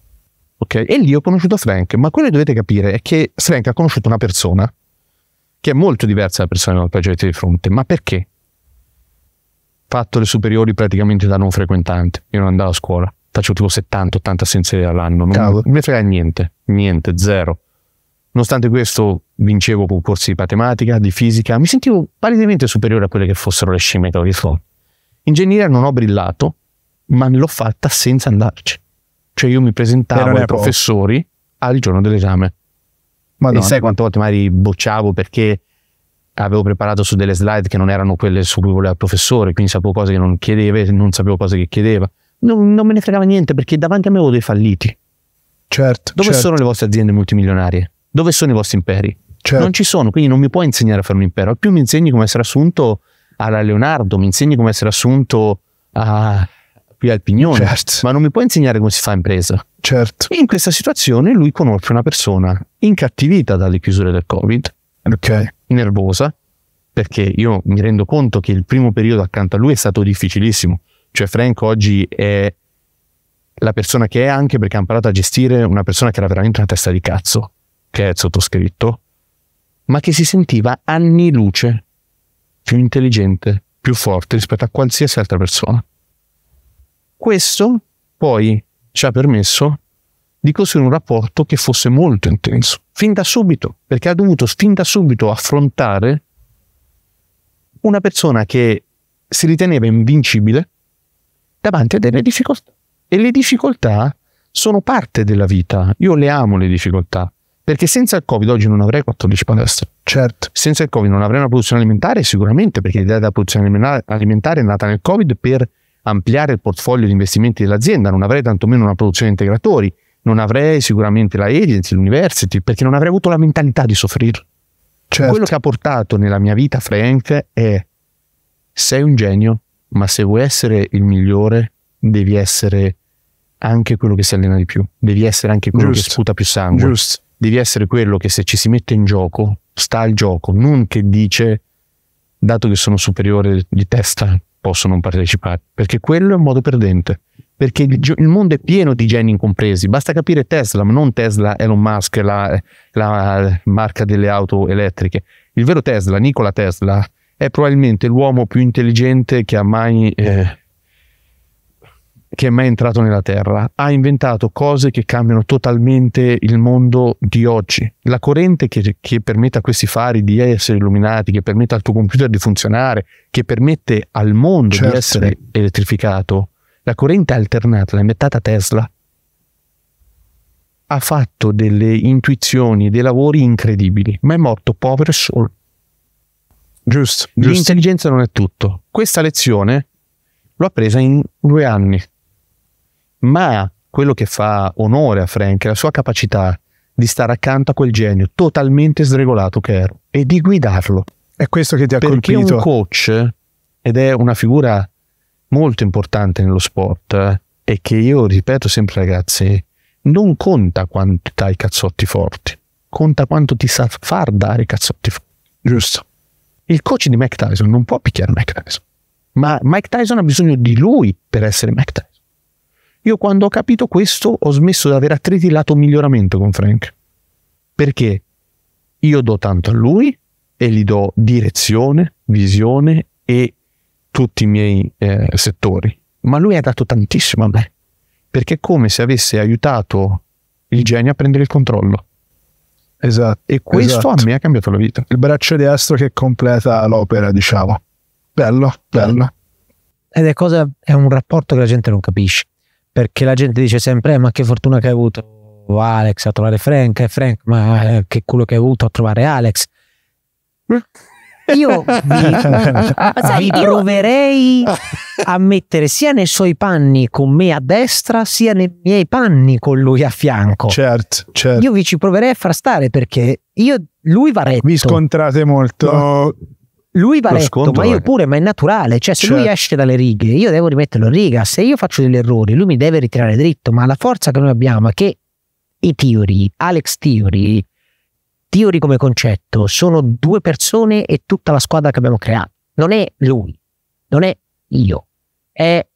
Ok, e lì ho conosciuto Frank, ma quello che dovete capire è che Frank ha conosciuto una persona che è molto diversa dalla persona che avete di fronte, ma perché? fatto le superiori praticamente da non frequentante, io non andavo a scuola, faccio tipo 70-80 assenze all'anno, non, non mi frega niente, niente, zero. Nonostante questo vincevo concorsi di matematica, di fisica, mi sentivo palesemente superiore a quelle che fossero le scimmie che ho fuori. Ingegneria non ho brillato, ma l'ho fatta senza andarci. Cioè io mi presentavo ai professori al giorno dell'esame. Ma sai quante volte magari bocciavo perché avevo preparato su delle slide che non erano quelle su cui voleva il professore, quindi sapevo cose che non chiedeva e non sapevo cose che chiedeva. Non, non, me ne fregava niente perché davanti a me avevo dei falliti. Certo. Dove certo. sono le vostre aziende multimilionarie? Dove sono i vostri imperi? Certo. Non ci sono, quindi non mi puoi insegnare a fare un impero. Al più mi insegni come essere assunto alla Leonardo, mi insegni come essere assunto a, qui al Pignone, certo. ma non mi puoi insegnare come si fa impresa. Certo. E in questa situazione lui conosce una persona incattivita dalle chiusure del Covid. Ok nervosa perché io mi rendo conto che il primo periodo accanto a lui è stato difficilissimo. Cioè Frank oggi è la persona che è anche perché ha imparato a gestire una persona che era veramente una testa di cazzo, che è il sottoscritto, ma che si sentiva anni luce più intelligente, più forte rispetto a qualsiasi altra persona. Questo poi ci ha permesso di costruire un rapporto che fosse molto intenso, fin da subito, perché ha dovuto fin da subito affrontare una persona che si riteneva invincibile davanti a delle difficoltà. E le difficoltà sono parte della vita. Io le amo le difficoltà, perché senza il Covid oggi non avrei 14 palestre. Certo. Senza il Covid non avrei una produzione alimentare sicuramente, perché l'idea della produzione alimentare è nata nel Covid per ampliare il portfolio di investimenti dell'azienda, non avrei tantomeno una produzione di integratori, non avrei sicuramente la agency, l'university, perché non avrei avuto la mentalità di soffrire. Certo. Quello che ha portato nella mia vita Frank è sei un genio, ma se vuoi essere il migliore devi essere anche quello che si allena di più, devi essere anche quello Giusto. che sputa più sangue, Giusto. devi essere quello che se ci si mette in gioco sta al gioco, non che dice dato che sono superiore di testa posso non partecipare, perché quello è un modo perdente perché il, il, mondo è pieno di geni incompresi. Basta capire Tesla, ma non Tesla Elon Musk, la, la marca delle auto elettriche. Il vero Tesla, Nikola Tesla, è probabilmente l'uomo più intelligente che ha mai, eh, che è mai entrato nella Terra. Ha inventato cose che cambiano totalmente il mondo di oggi. La corrente che, che permette a questi fari di essere illuminati, che permette al tuo computer di funzionare, che permette al mondo certo. di essere elettrificato la corrente alternata, la metata Tesla, ha fatto delle intuizioni, dei lavori incredibili, ma è morto povero e solo. Giusto, giusto. L'intelligenza non è tutto. Questa lezione l'ha presa in due anni, ma quello che fa onore a Frank è la sua capacità di stare accanto a quel genio totalmente sregolato che ero e di guidarlo. È questo che ti ha Perché colpito. Perché un coach, ed è una figura molto importante nello sport è eh, che io ripeto sempre ragazzi, non conta quanto dai cazzotti forti, conta quanto ti sa far dare i cazzotti forti, giusto? Il coach di Mike Tyson non può picchiare Mike Tyson, ma Mike Tyson ha bisogno di lui per essere Mike Tyson. Io quando ho capito questo ho smesso di avere attriti lato miglioramento con Frank, perché io do tanto a lui e gli do direzione, visione e tutti i miei eh, settori, ma lui ha dato tantissimo a me, perché è come se avesse aiutato il genio a prendere il controllo. Esatto. E questo esatto. a me ha cambiato la vita. Il braccio destro che completa l'opera, diciamo. Bello, bello. Ed è, cosa, è un rapporto che la gente non capisce, perché la gente dice sempre, eh, ma che fortuna che hai avuto Alex a trovare Frank, eh, Frank, ma eh, che culo che hai avuto a trovare Alex. Mm io vi, vi proverei a mettere sia nei suoi panni con me a destra, sia nei miei panni con lui a fianco. Certo, certo. Io vi ci proverei a far stare perché io, lui va retto. Vi scontrate molto. lui va letto, ma io pure, ma è naturale. Cioè, se certo. lui esce dalle righe, io devo rimetterlo in riga. Se io faccio degli errori, lui mi deve ritirare dritto. Ma la forza che noi abbiamo è che i Theory, Alex Theory, Diori come concetto sono due persone e tutta la squadra che abbiamo creato. Non è lui, non è io, è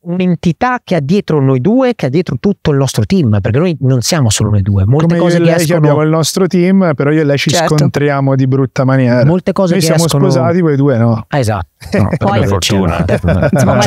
un'entità che ha dietro noi due, che ha dietro tutto il nostro team, perché noi non siamo solo noi due. Molte Come cose io e lei escono... abbiamo il nostro team, però io e lei ci certo. scontriamo di brutta maniera. Molte cose noi che siamo escono... sposati, voi due no. Ah, esatto. No, per [laughs] Poi, fortuna. Cioè, per fortuna.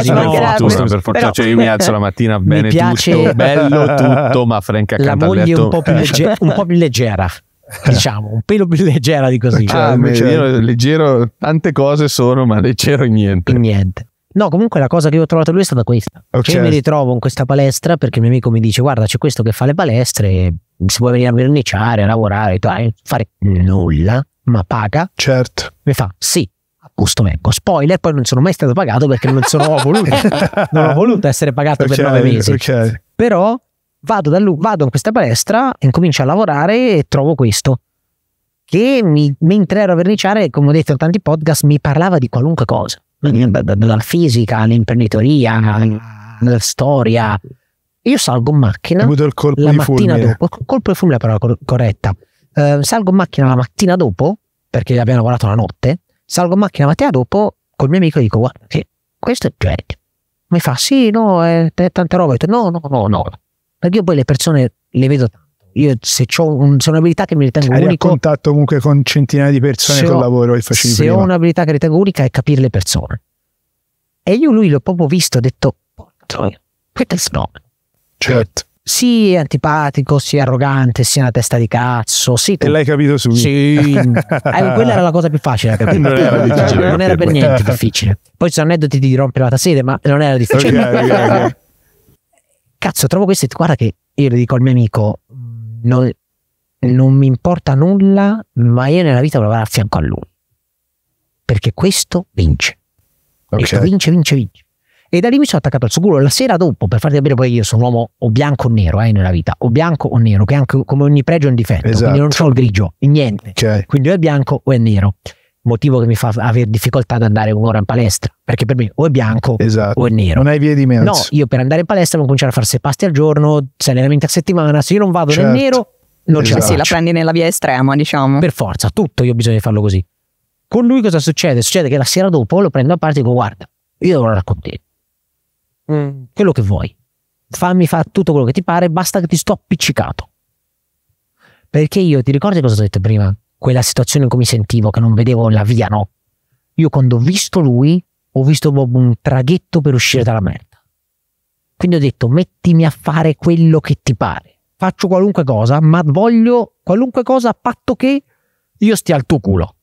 ci mancherà. cioè io mi alzo la mattina bene mi piace... tutto, bello tutto, ma Franca La moglie letto... un, po legge... un po' più leggera [laughs] diciamo un pelo più leggera di così. Cioè, ah, cioè, leggero, leggero, tante cose sono, ma leggero in niente. In niente. No, comunque la cosa che io ho trovato lui è stata questa. Okay. Cioè, io mi ritrovo in questa palestra perché il mio amico mi dice guarda c'è questo che fa le palestre, si può venire a verniciare, a lavorare, a fare nulla, ma paga. Certo. Mi fa sì, a gusto Vengo. Spoiler, poi non sono mai stato pagato perché non sono voluto, [laughs] non ho voluto essere pagato okay, per nove mesi. Okay. Però vado, da lui, vado in questa palestra e incomincio a lavorare e trovo questo. Che mi, mentre ero a verniciare, come ho detto in tanti podcast, mi parlava di qualunque cosa dalla fisica all'imprenditoria, alla storia. Io salgo in macchina la mattina dopo, colpo di fulmine è la parola corretta. Eh, salgo in macchina la mattina dopo, perché abbiamo lavorato la notte, salgo in macchina la mattina dopo col mio amico e dico guarda che questo è cioè, mi fa sì no è, tante robe. no no no no, perché io poi le persone le vedo tanto io se, un, se ho, un'abilità che mi ritengo Hai unico a contatto comunque con centinaia di persone col ho, lavoro e facevi se prima. ho un'abilità che ritengo unica è capire le persone e io lui l'ho proprio visto ho detto questo è il fenomeno certo sì, è antipatico, sia sì, arrogante, sia sì, una testa di cazzo. Sì, tu... E l'hai capito subito. Sì, [laughs] eh, quella era la cosa più facile da capire. non era, difficile, non era per niente difficile. Poi ci sono aneddoti di rompere la tassede, ma non era difficile. Okay, okay, okay. Cazzo, trovo questo e guarda che io le dico al mio amico, non, non mi importa nulla, ma io nella vita volevo andare a fianco a lui. Perché questo vince. Okay. Questo vince, vince, vince. E da lì mi sono attaccato al suo culo. La sera dopo, per farti capire, poi io sono un uomo o bianco o nero eh, nella vita, o bianco o nero, che anche come ogni pregio è un difetto. Esatto. Quindi non ho esatto. il grigio, niente. Okay. Cioè. Quindi o è bianco o è nero motivo che mi fa avere difficoltà ad andare un'ora in palestra perché per me o è bianco esatto. o è nero non hai vie di mezzo no io per andare in palestra devo cominciare a fare sei pasti al giorno sei allenamenti a settimana se io non vado certo. nel nero non esatto. ce la esatto. sì, la prendi nella via estrema diciamo per forza tutto io bisogna farlo così con lui cosa succede? succede che la sera dopo lo prendo a parte e dico guarda io devo raccontare mm. quello che vuoi fammi fare tutto quello che ti pare basta che ti sto appiccicato perché io ti ricordi cosa ho detto prima quella situazione in cui mi sentivo, che non vedevo la via, no. Io quando ho visto lui, ho visto proprio un traghetto per uscire dalla merda. Quindi ho detto, mettimi a fare quello che ti pare. Faccio qualunque cosa, ma voglio qualunque cosa a patto che io stia al tuo culo.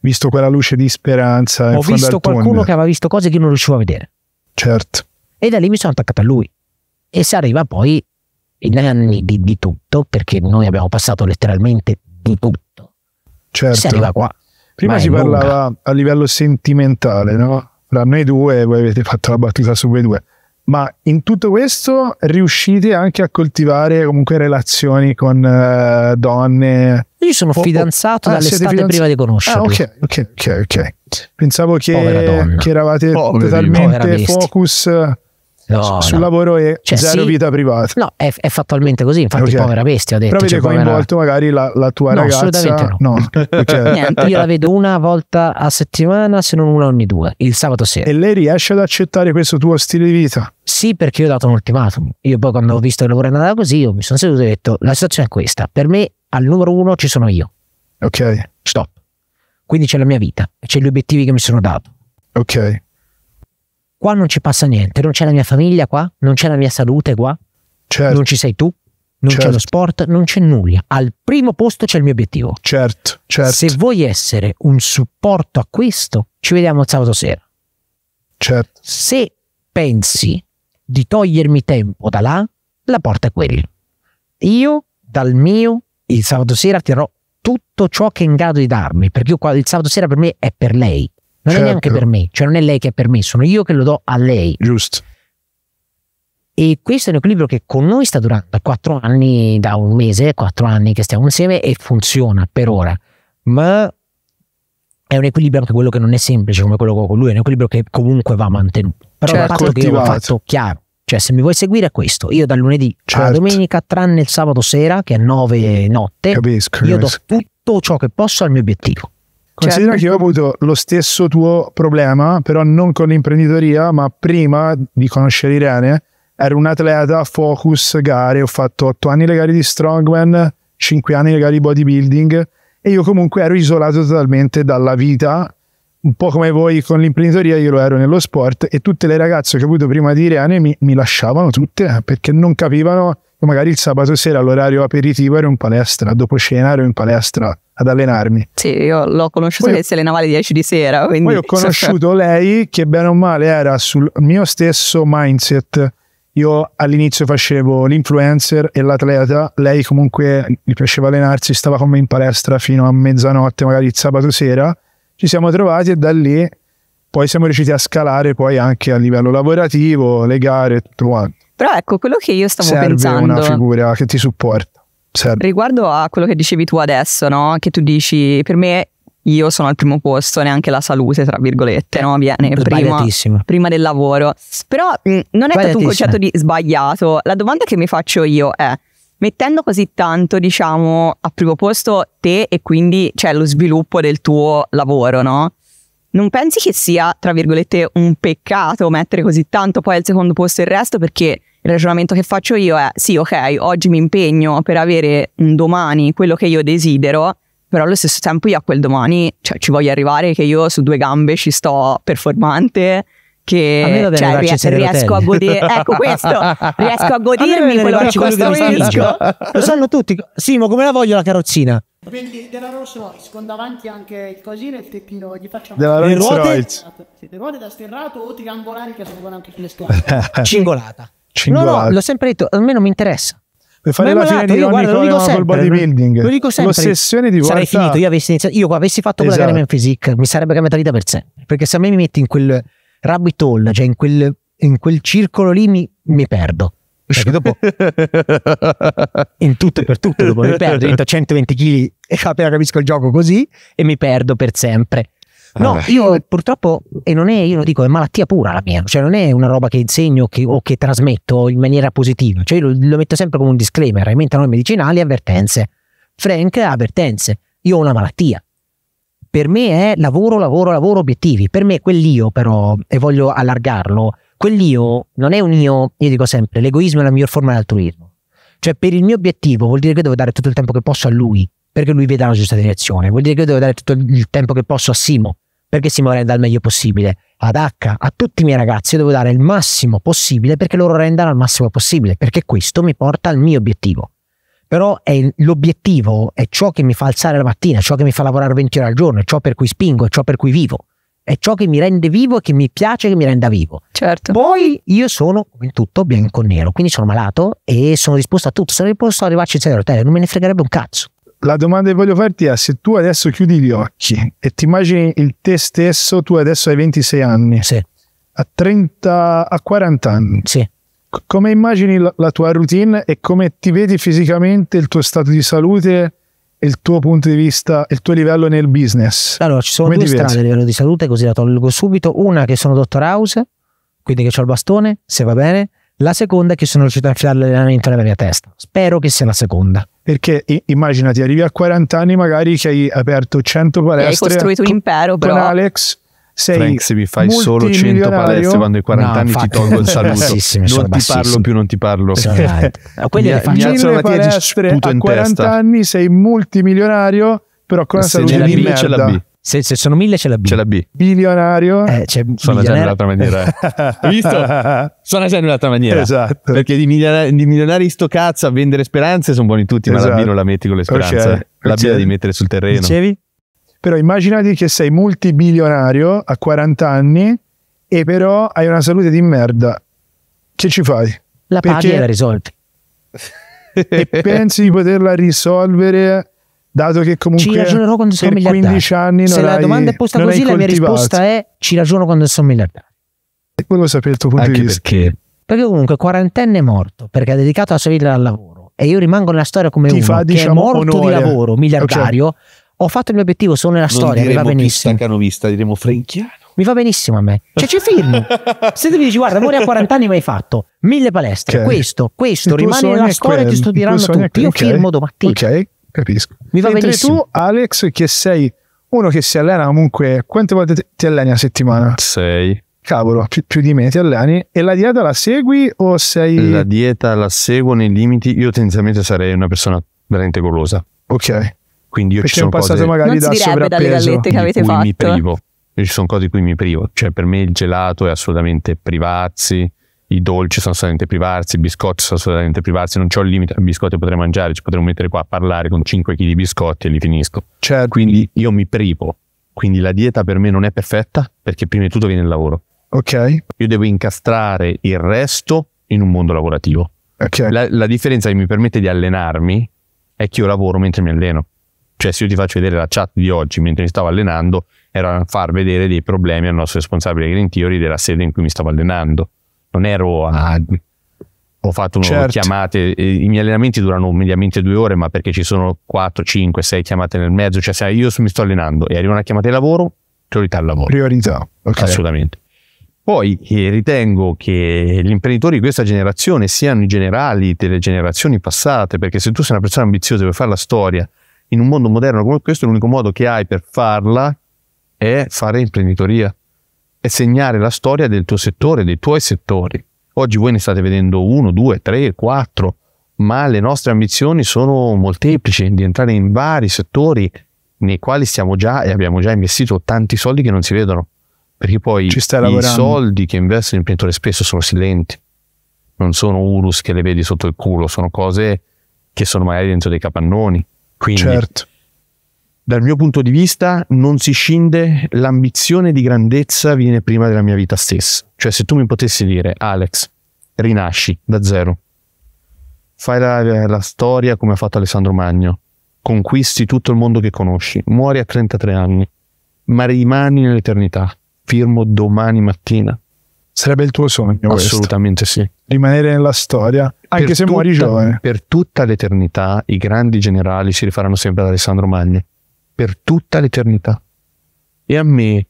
Visto quella luce di speranza. Ho visto qualcuno tunnel. che aveva visto cose che io non riuscivo a vedere. Certo. E da lì mi sono attaccato a lui. E si arriva poi in anni di, di tutto, perché noi abbiamo passato letteralmente di tutto certo. si arriva qua. Prima si parlava lunga. a livello sentimentale, no? Fra noi due, voi avete fatto la battuta su voi due, ma in tutto questo riuscite anche a coltivare comunque relazioni con uh, donne. Io sono oh, fidanzato oh, dall'estate fidanz... prima di conoscervi. Ah, ok, ok, ok. okay. Pensavo che, che eravate Poveri, totalmente focus. Uh, no, sul no. lavoro e cioè, zero sì, vita privata. No, è, è fattualmente così, infatti okay. povera bestia ha detto. Però avete cioè, coinvolto magari la, la tua no, ragazza? Assolutamente no. no. [laughs] Okay. Niente, io la vedo una volta a settimana, se non una ogni due, il sabato sera. E lei riesce ad accettare questo tuo stile di vita? Sì, perché io ho dato un ultimatum. Io poi quando ho visto che il lavoro è andato così, io mi sono seduto e ho detto la situazione è questa, per me al numero uno ci sono io. Ok. Stop. Quindi c'è la mia vita, c'è gli obiettivi che mi sono dato. Ok qua non ci passa niente, non c'è la mia famiglia qua, non c'è la mia salute qua, certo. non ci sei tu, non certo. c'è lo certo. sport, non c'è nulla. Al primo posto c'è il mio obiettivo. Certo, certo. Se vuoi essere un supporto a questo, ci vediamo sabato sera. Certo. Se pensi di togliermi tempo da là, la porta è quella. Io dal mio il sabato sera tirerò tutto ciò che è in grado di darmi, perché io, il sabato sera per me è per lei non certo. è neanche per me, cioè non è lei che è per me, sono io che lo do a lei. Giusto. E questo è un equilibrio che con noi sta durando da quattro anni, da un mese, quattro anni che stiamo insieme e funziona per ora, ma è un equilibrio anche quello che non è semplice come quello che ho con lui, è un equilibrio che comunque va mantenuto. Però certo, fatto che io l'ho fatto chiaro. Cioè, se mi vuoi seguire è questo, io dal lunedì certo. alla domenica, tranne il sabato sera, che è 9 notte, capisco, io capisco. do tutto ciò che posso al mio obiettivo. Considera certo. che io ho avuto lo stesso tuo problema, però non con l'imprenditoria, ma prima di conoscere Irene, ero un atleta, focus, gare, ho fatto 8 anni le gare di strongman, 5 anni le gare di bodybuilding e io comunque ero isolato totalmente dalla vita, un po' come voi con l'imprenditoria, io lo ero nello sport e tutte le ragazze che ho avuto prima di Irene mi, mi lasciavano tutte perché non capivano che magari il sabato sera all'orario aperitivo ero in palestra, dopo cena ero in palestra ad allenarmi. Sì, io l'ho conosciuta poi, che si allenava alle 10 di sera. Quindi, poi ho [laughs] conosciuto lei che bene o male era sul mio stesso mindset. Io all'inizio facevo l'influencer e l'atleta, lei comunque mi piaceva allenarsi, stava con me in palestra fino a mezzanotte, magari il sabato sera. Ci siamo trovati e da lì poi siamo riusciti a scalare poi anche a livello lavorativo, le gare e tutto quanto. Però ecco, quello che io stavo Serve pensando... una figura che ti supporta. Serve. Riguardo a quello che dicevi tu adesso, no? che tu dici per me io sono al primo posto, neanche la salute, tra virgolette, eh, no? viene prima, prima, del lavoro. Però mm, non è tanto un concetto di sbagliato. La domanda che mi faccio io è, mettendo così tanto, diciamo, a primo posto te e quindi cioè, lo sviluppo del tuo lavoro, no? Non pensi che sia, tra virgolette, un peccato mettere così tanto poi al secondo posto il resto perché il ragionamento che faccio io è sì, ok, oggi mi impegno per avere un domani quello che io desidero, però allo stesso tempo io a quel domani cioè, ci voglio arrivare che io su due gambe ci sto performante che cioè, ries- riesco a godere ecco questo [laughs] riesco a godermi a quello che ci costruisco [laughs] lo sanno tutti Simo, come la voglio la carrozzina quindi della Rolls Royce con davanti anche il cosino e il tecchino gli facciamo della Rolls Royce le ruote da sterrato o triangolari che sono anche sulle scale [laughs] cingolata No, no, l'ho sempre detto, almeno mi interessa. Per fare la fine di guarda, lo dico sempre, col bodybuilding. Lo dico sempre. L'ossessione di Sarei finito, io avessi iniziato, io avessi fatto quella esatto. gara in physique, mi sarebbe cambiata vita per sé. Perché se a me mi metti in quel rabbit hole, cioè in quel, in quel circolo lì mi, mi perdo. Perché cioè dopo [laughs] in tutto e per tutto dopo mi perdo, divento 120 kg e appena capisco il gioco così e mi perdo per sempre. No, ah, io purtroppo, e non è, io lo dico, è malattia pura la mia, cioè non è una roba che insegno che, o che trasmetto in maniera positiva, cioè lo, lo, metto sempre come un disclaimer, eh, mentre i medicinali, avvertenze. Frank ha avvertenze, io ho una malattia. Per me è lavoro, lavoro, lavoro, obiettivi. Per me quell'io però, e voglio allargarlo, quell'io non è un io, io dico sempre, l'egoismo è la miglior forma di altruismo. Cioè per il mio obiettivo vuol dire che devo dare tutto il tempo che posso a lui, perché lui veda la giusta direzione. Vuol dire che io devo dare tutto il tempo che posso a Simo, perché si renda il meglio possibile. Ad H, a tutti i miei ragazzi, io devo dare il massimo possibile perché loro rendano il massimo possibile, perché questo mi porta al mio obiettivo. Però è l'obiettivo è ciò che mi fa alzare la mattina, ciò che mi fa lavorare 20 ore al giorno, è ciò per cui spingo, è ciò per cui vivo. È ciò che mi rende vivo e che mi piace che mi renda vivo. Certo. Poi io sono, come in tutto, bianco e nero, quindi sono malato e sono disposto a tutto. Sono disposto ad arrivarci in sedia a rotelle, non me ne fregherebbe un cazzo la domanda che voglio farti è se tu adesso chiudi gli occhi e ti immagini il te stesso, tu adesso hai 26 anni, sì. a, 30, a 40 anni, sì. come immagini la, la tua routine e come ti vedi fisicamente, il tuo stato di salute? il tuo punto di vista, il tuo livello nel business? Allora, ci sono Come due strade a livello di salute, così la tolgo subito. Una che sono dottor House, quindi che ho il bastone, se va bene, la seconda è che sono riuscito a infilare l'allenamento nella mia testa. Spero che sia la seconda. Perché immaginati, arrivi a 40 anni magari che hai aperto 100 palestre. E hai costruito un impero, però. Con Alex sei Frank, se mi fai solo 100 palestre quando hai 40 no, anni infatti, ti tolgo il [laughs] saluto non ti parlo più non ti parlo [laughs] mi, mi alzo la mattina e sputo in 40 testa. anni sei multimilionario però con la salute di merda la B. Se, se sono mille c'è la B. C'è la B. Bilionario. Eh, c'è Suona già in un'altra maniera. Eh. [laughs] Hai visto? Suona già in un'altra maniera. Esatto. Perché di milionari, di milionari sto cazzo a vendere speranze sono buoni tutti, esatto. ma la B esatto. non la metti con le speranze. Okay. La B la devi mettere sul terreno. Dicevi? Però immaginati che sei multibilionario a 40 anni e però hai una salute di merda. Che ci fai? La paghi Perché... e la risolvi. e pensi di poterla risolvere dato che comunque ci ragionerò quando sono miliardario 15 anni se la domanda è posta così la mia risposta è ci ragiono quando sono miliardario e volevo sapere il tuo punto Anche di vista perché? perché comunque quarantenne è morto perché ha dedicato la sua vita al lavoro e io rimango nella storia come Ti uno fa, diciamo, è morto onore. di lavoro miliardario okay. ho fatto il mio obiettivo sono nella non storia mi va benissimo pista vista diremo frenchiano mi va benissimo a me. Cioè, ci firmo. [laughs] Se tu mi dici, guarda, muori a 40 anni, mi hai fatto mille palestre. Okay. Questo, questo, il rimane nella storia, quello, ti studieranno tutto. Io okay. firmo domattina. Ok, Capisco. Mi va Mentre tu, Alex, che sei uno che si allena comunque, quante volte ti, alleni a settimana? Sei. Cavolo, più, più, di me ti alleni. E la dieta la segui o sei... La dieta la seguo nei limiti. Io tendenzialmente sarei una persona veramente golosa. Ok. Quindi io Perché ci sono passato magari da sovrappeso che avete fatto. mi privo. ci sono cose di cui mi privo. Cioè per me il gelato è assolutamente privarsi i dolci sono solamente privarsi, i biscotti sono solamente privarsi, non c'ho il limite a biscotti potrei mangiare, ci potremmo mettere qua a parlare con 5 kg di biscotti e li finisco. Cioè, quindi io mi privo. Quindi la dieta per me non è perfetta perché prima di tutto viene il lavoro. Ok. Io devo incastrare il resto in un mondo lavorativo. Okay. La, la differenza che mi permette di allenarmi è che io lavoro mentre mi alleno. Cioè, se io ti faccio vedere la chat di oggi mentre mi stavo allenando, era far vedere dei problemi al nostro responsabile Green Theory della sede in cui mi stavo allenando non ero a... Ah, ho fatto una certo. chiamate, i miei allenamenti durano mediamente due ore, ma perché ci sono 4, 5, 6 chiamate nel mezzo, cioè se io mi sto allenando e arriva una chiamata di lavoro, priorità al lavoro. Priorità, okay. assolutamente. Poi eh, ritengo che gli imprenditori di questa generazione siano i generali delle generazioni passate, perché se tu sei una persona ambiziosa e vuoi fare la storia in un mondo moderno come questo, l'unico modo che hai per farla è fare imprenditoria è segnare la storia del tuo settore, dei tuoi settori. Oggi voi ne state vedendo uno, due, tre, quattro, ma le nostre ambizioni sono molteplici, di entrare in vari settori nei quali stiamo già e abbiamo già investito tanti soldi che non si vedono, perché poi i soldi che investe l'imprenditore spesso sono silenti, non sono urus che le vedi sotto il culo, sono cose che sono magari dentro dei capannoni. Quindi certo. Dal mio punto di vista non si scinde, l'ambizione di grandezza viene prima della mia vita stessa. Cioè se tu mi potessi dire, Alex, rinasci da zero, fai la, la storia come ha fatto Alessandro Magno, conquisti tutto il mondo che conosci, muori a 33 anni, ma rimani nell'eternità, firmo domani mattina. Sarebbe il tuo sogno? Assolutamente questo. sì. Rimanere nella storia, anche per se tutta, muori giovane. Per tutta l'eternità i grandi generali si rifaranno sempre ad Alessandro Magni per tutta l'eternità. E a me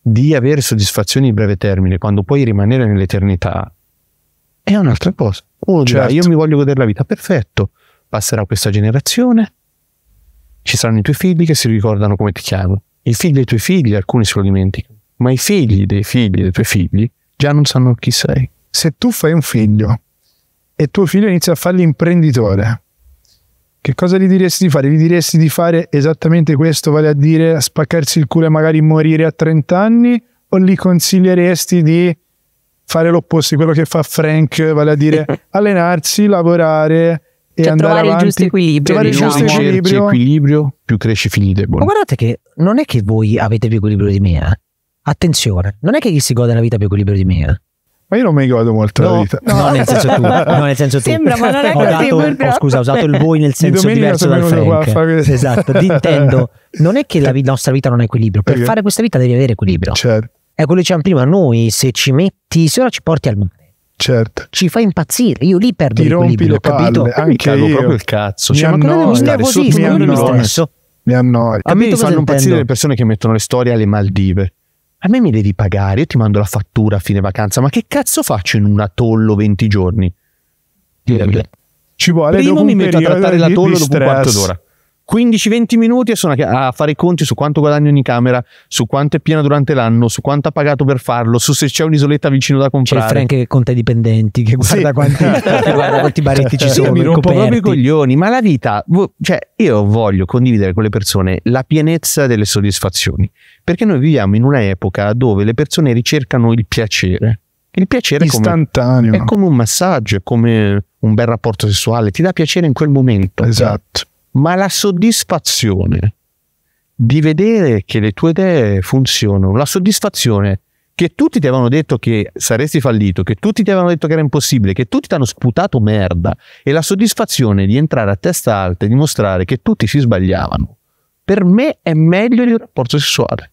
di avere soddisfazioni di breve termine quando puoi rimanere nell'eternità è un'altra cosa. Oh, certo. io mi voglio godere la vita, perfetto. Passerà questa generazione, ci saranno i tuoi figli che si ricordano come ti chiamano. I figli dei tuoi figli, alcuni se lo dimenticano, ma i figli dei figli dei tuoi figli già non sanno chi sei. Se tu fai un figlio e tuo figlio inizia a fargli imprenditore, che cosa gli diresti di fare? Gli diresti di fare esattamente questo, vale a dire spaccarsi il culo e magari morire a 30 anni? O gli consiglieresti di fare l'opposto di quello che fa Frank, vale a dire [laughs] allenarsi, lavorare e cioè, andare trovare avanti, il giusto equilibrio, trovare il diciamo. giusto equilibrio. equilibrio più cresci fini deboli. Ma guardate che non è che voi avete più equilibrio di me, eh? attenzione, non è che chi si gode la vita più equilibrio di me. Eh? Ma io non mi ricordo molto no, la vita. No. no, nel senso tu. No, nel senso tu. Sembra, ma non è ho così. Dato, oh, scusa, ho usato il voi nel senso di diverso dal Frank. Fare... Esatto, intendo. [laughs] Non è che la nostra vita non ha equilibrio. Per Perché? fare questa vita devi avere equilibrio. Certo. È quello che dicevamo prima. Noi, se ci metti, se ora ci porti al mare, Certo. Ci fa impazzire, io lì perdo Ti rompi le palle, capito? Anche io. proprio il cazzo. Mi cioè, mi annoio, ma stare sotto mi annoio. Mi annoio. A me fanno impazzire le persone che mettono le storie alle Maldive a me mi devi pagare, io ti mando la fattura a fine vacanza, ma che cazzo faccio in un atollo 20 giorni? Ci vuole Prima mi metto a trattare l'atollo dopo un quarto d'ora. 15-20 minuti e sono a, fare i conti su quanto guadagno ogni camera, su quanto è piena durante l'anno, su quanto ha pagato per farlo, su se c'è un'isoletta vicino da comprare. C'è Frank che conta i dipendenti, che guarda, sì. quanti, [laughs] che guarda quanti baretti ci sono. Io mi rompo proprio i coglioni, ma la vita, boh, cioè io voglio condividere con le persone la pienezza delle soddisfazioni. Perché noi viviamo in un'epoca dove le persone ricercano il piacere. Il piacere istantaneo. come, è come un massaggio, è come un bel rapporto sessuale, ti dà piacere in quel momento. Esatto. Ma la soddisfazione di vedere che le tue idee funzionano, la soddisfazione che tutti ti avevano detto che saresti fallito, che tutti ti avevano detto che era impossibile, che tutti ti hanno sputato merda e la soddisfazione di entrare a testa alta e dimostrare che tutti si sbagliavano, per me è meglio di un rapporto sessuale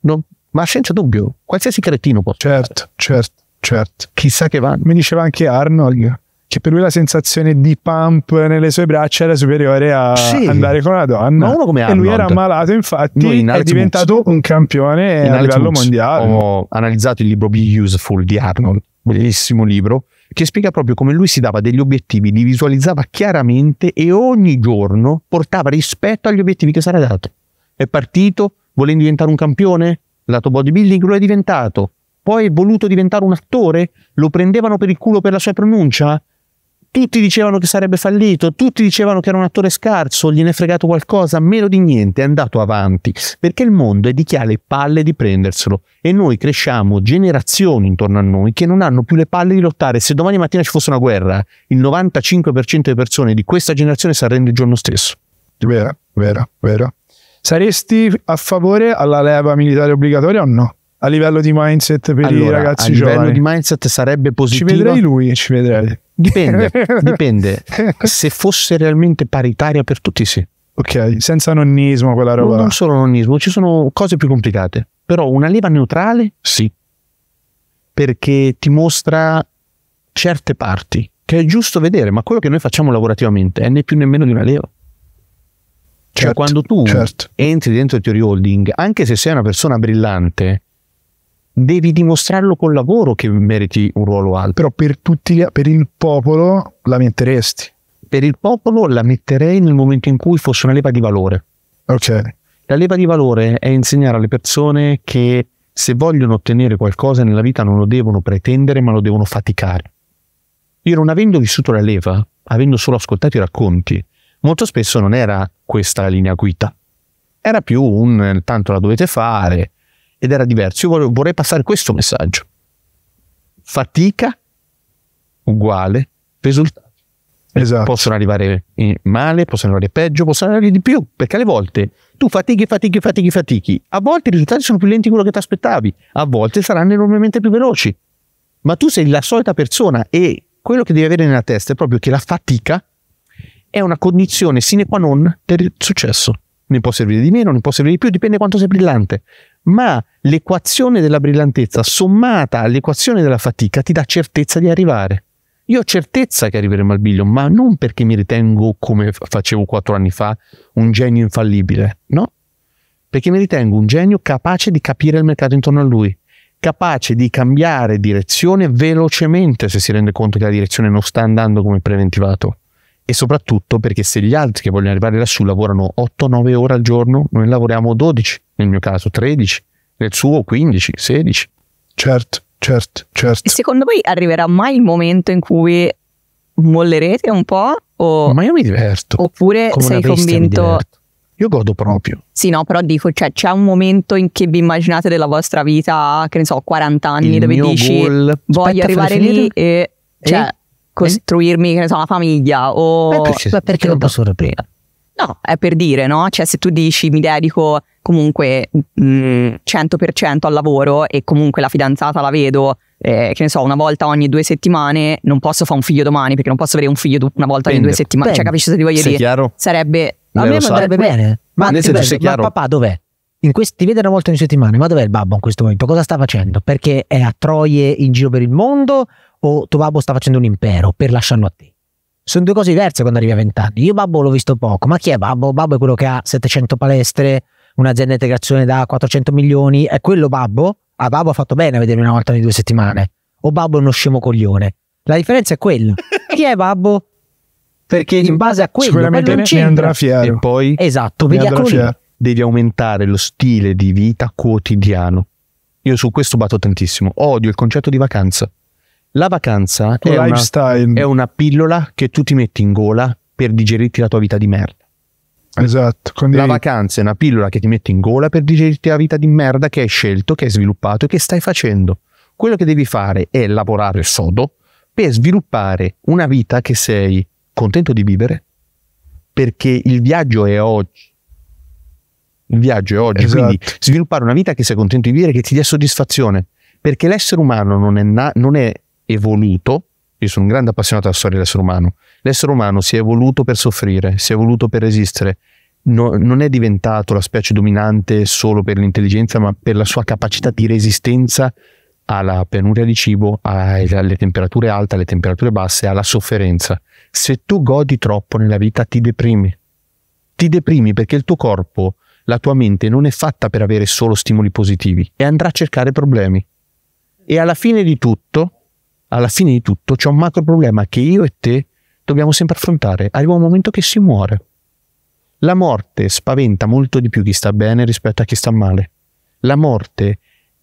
non, ma senza dubbio, qualsiasi cretino può Certo, fare. certo, certo. Chissà che vanno. Mi diceva anche Arnold che per lui la sensazione di pump nelle sue braccia era superiore a sì, andare con una donna. Ma uno come Arnold. E lui era malato, infatti, in è diventato Mux. un campione in a livello Mux mondiale. Ho analizzato il libro Be Useful di Arnold, bellissimo libro, che spiega proprio come lui si dava degli obiettivi, li visualizzava chiaramente e ogni giorno portava rispetto agli obiettivi che si era dato. È partito Volendo diventare un campione? Lato bodybuilding lo è diventato. Poi è voluto diventare un attore? Lo prendevano per il culo per la sua pronuncia? Tutti dicevano che sarebbe fallito, tutti dicevano che era un attore scarso, gliene è fregato qualcosa, meno di niente, è andato avanti, perché il mondo è di chi ha le palle di prenderselo e noi cresciamo generazioni intorno a noi che non hanno più le palle di lottare. Se domani mattina ci fosse una guerra, il 95% delle persone di questa generazione si arrende il giorno stesso. Vera, vera, vera saresti a favore alla leva militare obbligatoria o no? A livello di mindset per allora, i ragazzi giovani. A livello giovani. di mindset sarebbe positivo. Ci vedrei lui, ci vedrei. Dipende, [laughs] dipende. [laughs] Se fosse realmente paritaria per tutti sì. Ok, senza nonnismo quella roba. Non solo nonnismo, ci sono cose più complicate. Però una leva neutrale sì. Perché ti mostra certe parti che è giusto vedere, ma quello che noi facciamo lavorativamente è né più né meno di una leva. Cioè, certo, quando tu certo. entri dentro il Theory Holding, anche se sei una persona brillante, devi dimostrarlo col lavoro che meriti un ruolo alto. Però per, tutti, per il popolo la metteresti. Per il popolo la metterei nel momento in cui fosse una leva di valore. Ok. La leva di valore è insegnare alle persone che se vogliono ottenere qualcosa nella vita non lo devono pretendere, ma lo devono faticare. Io non avendo vissuto la leva, avendo solo ascoltato i racconti, molto spesso non era questa la linea guida, era più un tanto la dovete fare ed era diverso. Io vorrei, passare questo messaggio. Fatica uguale risultati. Esatto. Possono arrivare eh, male, possono arrivare peggio, possono arrivare di più, perché alle volte tu fatichi, fatichi, fatichi, fatichi. A volte i risultati sono più lenti di quello che ti aspettavi, a volte saranno enormemente più veloci. Ma tu sei la solita persona e quello che devi avere nella testa è proprio che la fatica è una condizione sine qua non del successo. Ne può servire di meno, ne può servire di più, dipende quanto sei brillante. Ma l'equazione della brillantezza sommata all'equazione della fatica ti dà certezza di arrivare. Io ho certezza che arriveremo al biglio, ma non perché mi ritengo, come facevo quattro anni fa, un genio infallibile, no? Perché mi ritengo un genio capace di capire il mercato intorno a lui, capace di cambiare direzione velocemente se si rende conto che la direzione non sta andando come preventivato e soprattutto perché se gli altri che vogliono arrivare lassù lavorano 8-9 ore al giorno, noi lavoriamo 12, nel mio caso 13, nel suo 15, 16. Certo, certo, certo. E secondo voi arriverà mai il momento in cui mollerete un po'? O... Ma io mi diverto. Oppure Come sei convinto... Io godo proprio. Sì, no, però dico, cioè, c'è un momento in che vi immaginate della vostra vita, che ne so, 40 anni, il dove dici goal... voglio Aspetta, arrivare lì e... Cioè, e? Eh? costruirmi, che ne so, una famiglia o... Ma eh, perché, ma perché non posso prima? No, è per dire, no? Cioè se tu dici mi dedico comunque mh, mm, 100% al lavoro e comunque la fidanzata la vedo, eh, che ne so, una volta ogni due settimane, non posso fare un figlio domani perché non posso avere un figlio una volta Pende. ogni due settimane. Pende. Cioè capisci se ti voglio dire? Chiaro? Sarebbe... A me andrebbe bene. Ma, ma, bello, ma papà dov'è? in questi, ti vede una volta ogni settimana, ma dov'è il babbo in questo momento? Cosa sta facendo? Perché è a troie in giro per il mondo o tuo babbo sta facendo un impero per lasciarlo a te. Sono due cose diverse quando arrivi a 20 anni. Io babbo l'ho visto poco, ma chi è babbo? Babbo è quello che ha 700 palestre, un'azienda di integrazione da 400 milioni, è quello babbo? ah, babbo ha fatto bene a vedermi una volta ogni due settimane. O babbo è uno scemo coglione. La differenza è quella. [laughs] chi è babbo? Perché in base a quello sicuramente ne, ne andrà fiero. E poi esatto, ne andrà fiero. devi aumentare lo stile di vita quotidiano. Io su questo batto tantissimo. Odio il concetto di vacanza. La vacanza ecco, è una, è una, pillola che tu ti metti in gola per digerirti la tua vita di merda. Esatto. Condividi. La vacanza è una pillola che ti metti in gola per digerirti la vita di merda che hai scelto, che hai sviluppato e che stai facendo. Quello che devi fare è lavorare sodo per sviluppare una vita che sei contento di vivere perché il viaggio è oggi. Il viaggio è oggi, esatto. quindi sviluppare una vita che sei contento di vivere, che ti dia soddisfazione, perché l'essere umano non è, na- non è evoluto, io sono un grande appassionato della storia dell'essere umano, l'essere umano si è evoluto per soffrire, si è evoluto per resistere, no, non è diventato la specie dominante solo per l'intelligenza, ma per la sua capacità di resistenza alla penuria di cibo, alle temperature alte, alle temperature basse, alla sofferenza. Se tu godi troppo nella vita ti deprimi. Ti deprimi perché il tuo corpo, la tua mente non è fatta per avere solo stimoli positivi e andrà a cercare problemi. E alla fine di tutto alla fine di tutto c'è un macro problema che io e te dobbiamo sempre affrontare. Arriva un momento che si muore. La morte spaventa molto di più chi sta bene rispetto a chi sta male. La morte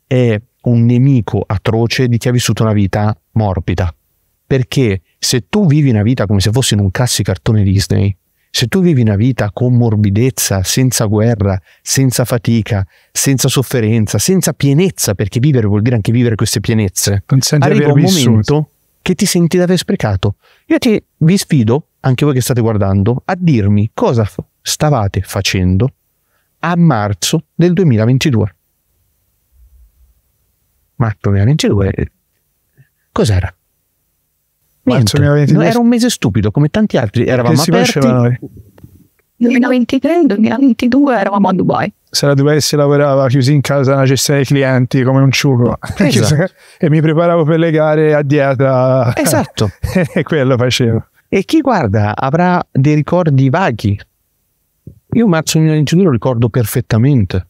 è un nemico atroce di chi ha vissuto una vita morbida. Perché se tu vivi una vita come se fossi in un cassi cartone Disney, se tu vivi una vita con morbidezza, senza guerra, senza fatica, senza sofferenza, senza pienezza, perché vivere vuol dire anche vivere queste pienezze, Consente arriva un vissuto. momento che ti senti di aver sprecato. Io ti, vi sfido, anche voi che state guardando, a dirmi cosa stavate facendo a marzo del 2022. Marzo 2022, eh, cos'era? Marzo 2022. Era un mese stupido, come tanti altri. Eravamo che si aperti. Noi. 2023-2022 eravamo a Dubai. Se la Dubai si lavorava chiusi in casa una gestione dei clienti come un ciuco esatto. [laughs] e mi preparavo per le gare a dieta. Esatto. [laughs] e quello facevo. E chi guarda avrà dei ricordi vaghi. Io marzo 2022 lo ricordo perfettamente.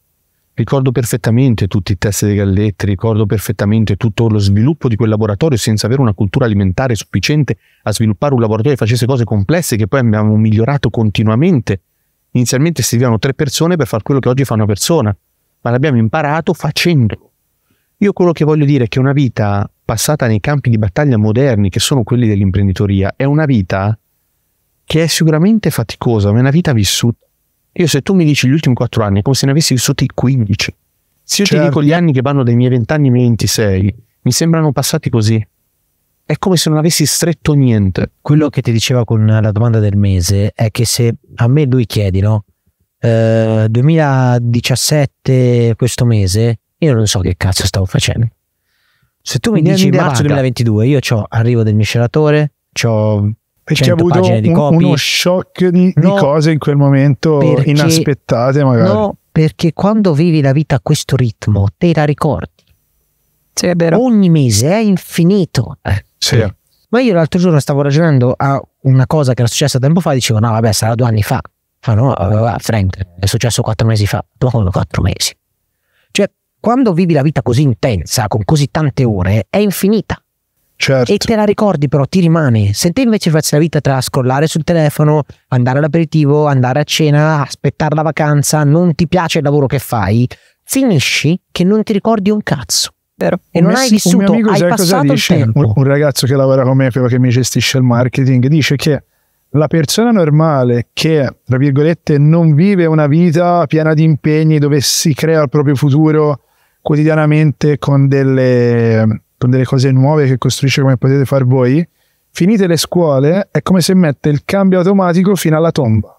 Ricordo perfettamente tutti i test dei galletti, ricordo perfettamente tutto lo sviluppo di quel laboratorio senza avere una cultura alimentare sufficiente a sviluppare un laboratorio che facesse cose complesse che poi abbiamo migliorato continuamente. Inizialmente servivano tre persone per fare quello che oggi fa una persona, ma l'abbiamo imparato facendolo. Io quello che voglio dire è che una vita passata nei campi di battaglia moderni, che sono quelli dell'imprenditoria, è una vita che è sicuramente faticosa, ma è una vita vissuta io se tu mi dici gli ultimi 4 anni è come se ne avessi vissuti 15. Se io certo. ti dico gli anni che vanno dai miei 20 anni ai miei 26, mi sembrano passati così. È come se non avessi stretto niente. Quello che ti diceva con la domanda del mese è che se a me lui chiedi, no? Eh, 2017 questo mese, io non so che cazzo stavo facendo. Se tu mi dici marzo 2022, io ho arrivo del miscelatore, ho perché ha avuto un, uno shock di, no, di, cose in quel momento perché, inaspettate magari. No, perché quando vivi la vita a questo ritmo te la ricordi. Sì, è vero. Ogni mese è infinito. Eh, sì. Sì. Ma io l'altro giorno stavo ragionando a una cosa che era successa tempo fa, dicevo no vabbè sarà due anni fa. Fa no, eh, Frank, è successo quattro mesi fa. Tu come quattro mesi? Cioè, quando vivi la vita così intensa, con così tante ore, è infinita. Certo. E te la ricordi però, ti rimane. Se te invece fai la vita tra scrollare sul telefono, andare all'aperitivo, andare a cena, aspettare la vacanza, non ti piace il lavoro che fai, finisci che non ti ricordi un cazzo. Vero. E non hai vissuto, amico, hai passato il tempo. Un ragazzo che lavora con me, quello che mi gestisce il marketing, dice che la persona normale che, tra virgolette, non vive una vita piena di impegni dove si crea il proprio futuro quotidianamente con delle con delle cose nuove che costruisce come potete far voi, finite le scuole è come se mette il cambio automatico fino alla tomba.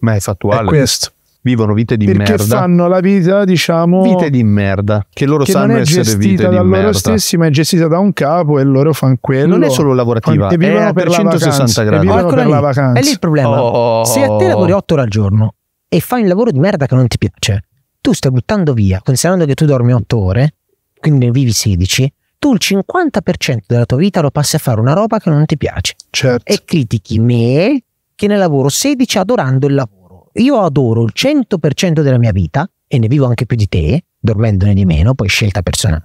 Ma è fattuale. È questo. Vivono vite di Perché merda. Perché fanno la vita, diciamo... Vite di merda, che loro che sanno essere vite di merda. loro stessi, ma è gestita da un capo e loro fanno quello. Non è solo lavorativa, e vivono è per 160 gradi. E vivono per la vacanza. È lì il problema. Oh. Se a te lavori 8 ore al giorno e fai un lavoro di merda che non ti piace, tu stai buttando via, considerando che tu dormi 8 ore, quindi ne vivi 16, tu il 50% della tua vita lo passi a fare una roba che non ti piace. Certo. E critichi me che ne lavoro 16 adorando il lavoro. Io adoro il 100% della mia vita e ne vivo anche più di te, dormendone di meno, poi scelta personale.